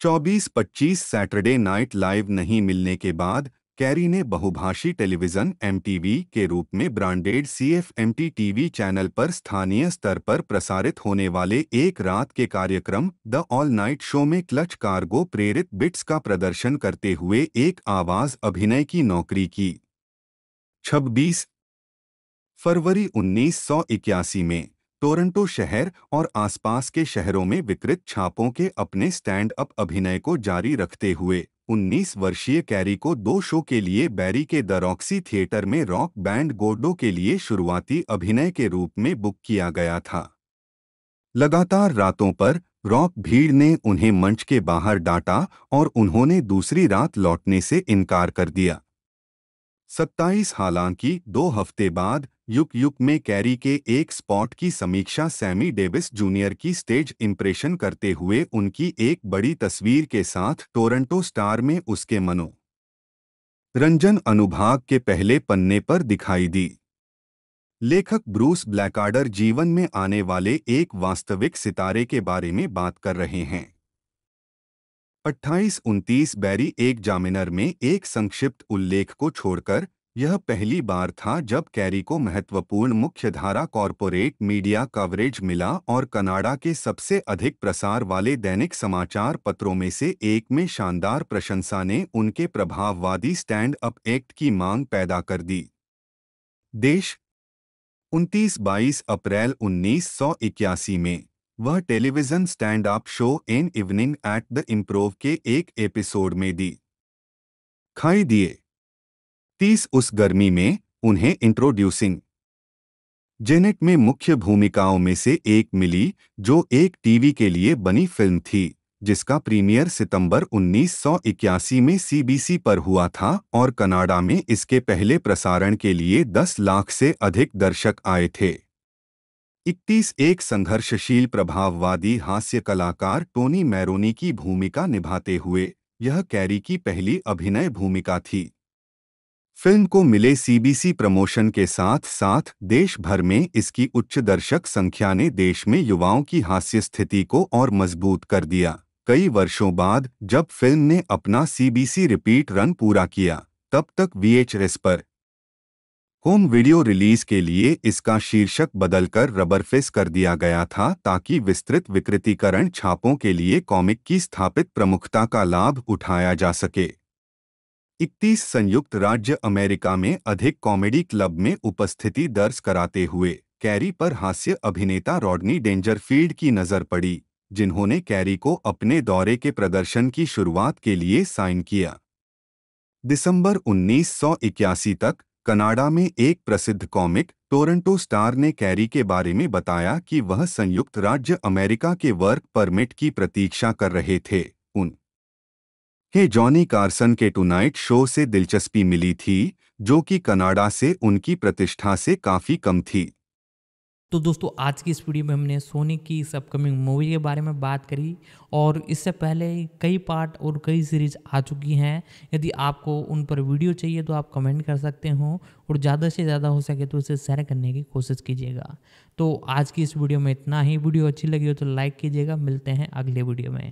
24-25 सैटरडे नाइट लाइव नहीं मिलने के बाद कैरी ने बहुभाषी टेलीविजन एमटीवी के रूप में ब्रांडेड सीएफएमटी टीवी चैनल पर स्थानीय स्तर पर प्रसारित होने वाले एक रात के कार्यक्रम द ऑल नाइट शो में क्लच कार्गो प्रेरित बिट्स का प्रदर्शन करते हुए एक आवाज अभिनय की नौकरी की 26 फरवरी 1981 में टोरंटो शहर और आसपास के शहरों में विकृत छापों के अपने स्टैंड अप अभिनय को जारी रखते हुए 19 वर्षीय कैरी को दो शो के लिए बैरी के दरॉक्सी थिएटर में रॉक बैंड गोडो के लिए शुरुआती अभिनय के रूप में बुक किया गया था लगातार रातों पर रॉक भीड़ ने उन्हें मंच के बाहर डांटा और उन्होंने दूसरी रात लौटने से इनकार कर दिया 27 हालांकि दो हफ्ते बाद युग युग में कैरी के एक स्पॉट की समीक्षा सैमी डेविस जूनियर की स्टेज इंप्रेशन करते हुए उनकी एक बड़ी तस्वीर के साथ टोरंटो स्टार में उसके मनो रंजन अनुभाग के पहले पन्ने पर दिखाई दी लेखक ब्रूस ब्लैकार्डर जीवन में आने वाले एक वास्तविक सितारे के बारे में बात कर रहे हैं अट्ठाईस उनतीस बैरी एक जामिनर में एक संक्षिप्त उल्लेख को छोड़कर यह पहली बार था जब कैरी को महत्वपूर्ण मुख्यधारा कॉरपोरेट मीडिया कवरेज मिला और कनाडा के सबसे अधिक प्रसार वाले दैनिक समाचार पत्रों में से एक में शानदार प्रशंसा ने उनके प्रभाववादी स्टैंड अप एक्ट की मांग पैदा कर दी देश 29 बाईस अप्रैल 1981 में वह television stand up show an evening at the improv के एक एपिसोड में दी खाई दिए तीस उस गर्मी में उन्हें इंट्रोड्यूसिंग जेनेट में मुख्य भूमिकाओं में से एक मिली जो एक टीवी के लिए बनी फिल्म थी जिसका प्रीमियर सितंबर 1981 में सीबीसी पर हुआ था और कनाडा में इसके पहले प्रसारण के लिए 10 लाख से अधिक दर्शक आए थे 31 एक संघर्षशील प्रभाववादी हास्य कलाकार टोनी मैरोनी की भूमिका निभाते हुए यह कैरी की पहली अभिनय भूमिका थी फिल्म को मिले सीबीसी प्रमोशन के साथ साथ देश भर में इसकी उच्च दर्शक संख्या ने देश में युवाओं की हास्य स्थिति को और मजबूत कर दिया कई वर्षों बाद जब फिल्म ने अपना सीबीसी रिपीट रन पूरा किया तब तक वीएचएस पर होम वीडियो रिलीज के लिए इसका शीर्षक बदलकर रबरफिस कर दिया गया था ताकि विस्तृत विकृतिकरण छापों के लिए कॉमिक की स्थापित प्रमुखता का लाभ उठाया जा सके इकतीस संयुक्त राज्य अमेरिका में अधिक कॉमेडी क्लब में उपस्थिति दर्ज कराते हुए कैरी पर हास्य अभिनेता रॉडनी डेंजरफील्ड की नजर पड़ी जिन्होंने कैरी को अपने दौरे के प्रदर्शन की शुरुआत के लिए साइन किया दिसंबर 1981 तक कनाडा में एक प्रसिद्ध कॉमिक टोरंटो स्टार ने कैरी के बारे में बताया कि वह संयुक्त राज्य अमेरिका के वर्क परमिट की प्रतीक्षा कर रहे थे उन्हें जॉनी कार्सन के टुनाइट शो से दिलचस्पी मिली थी जो कि कनाडा से उनकी प्रतिष्ठा से काफ़ी कम थी तो दोस्तों आज की इस वीडियो में हमने सोनी की इस अपकमिंग मूवी के बारे में बात करी और इससे पहले कई पार्ट और कई सीरीज आ चुकी हैं यदि आपको उन पर वीडियो चाहिए तो आप कमेंट कर सकते हो और ज़्यादा से ज़्यादा हो सके तो इसे शेयर करने की कोशिश कीजिएगा तो आज की इस वीडियो में इतना ही वीडियो अच्छी लगी हो तो लाइक कीजिएगा मिलते हैं अगले वीडियो में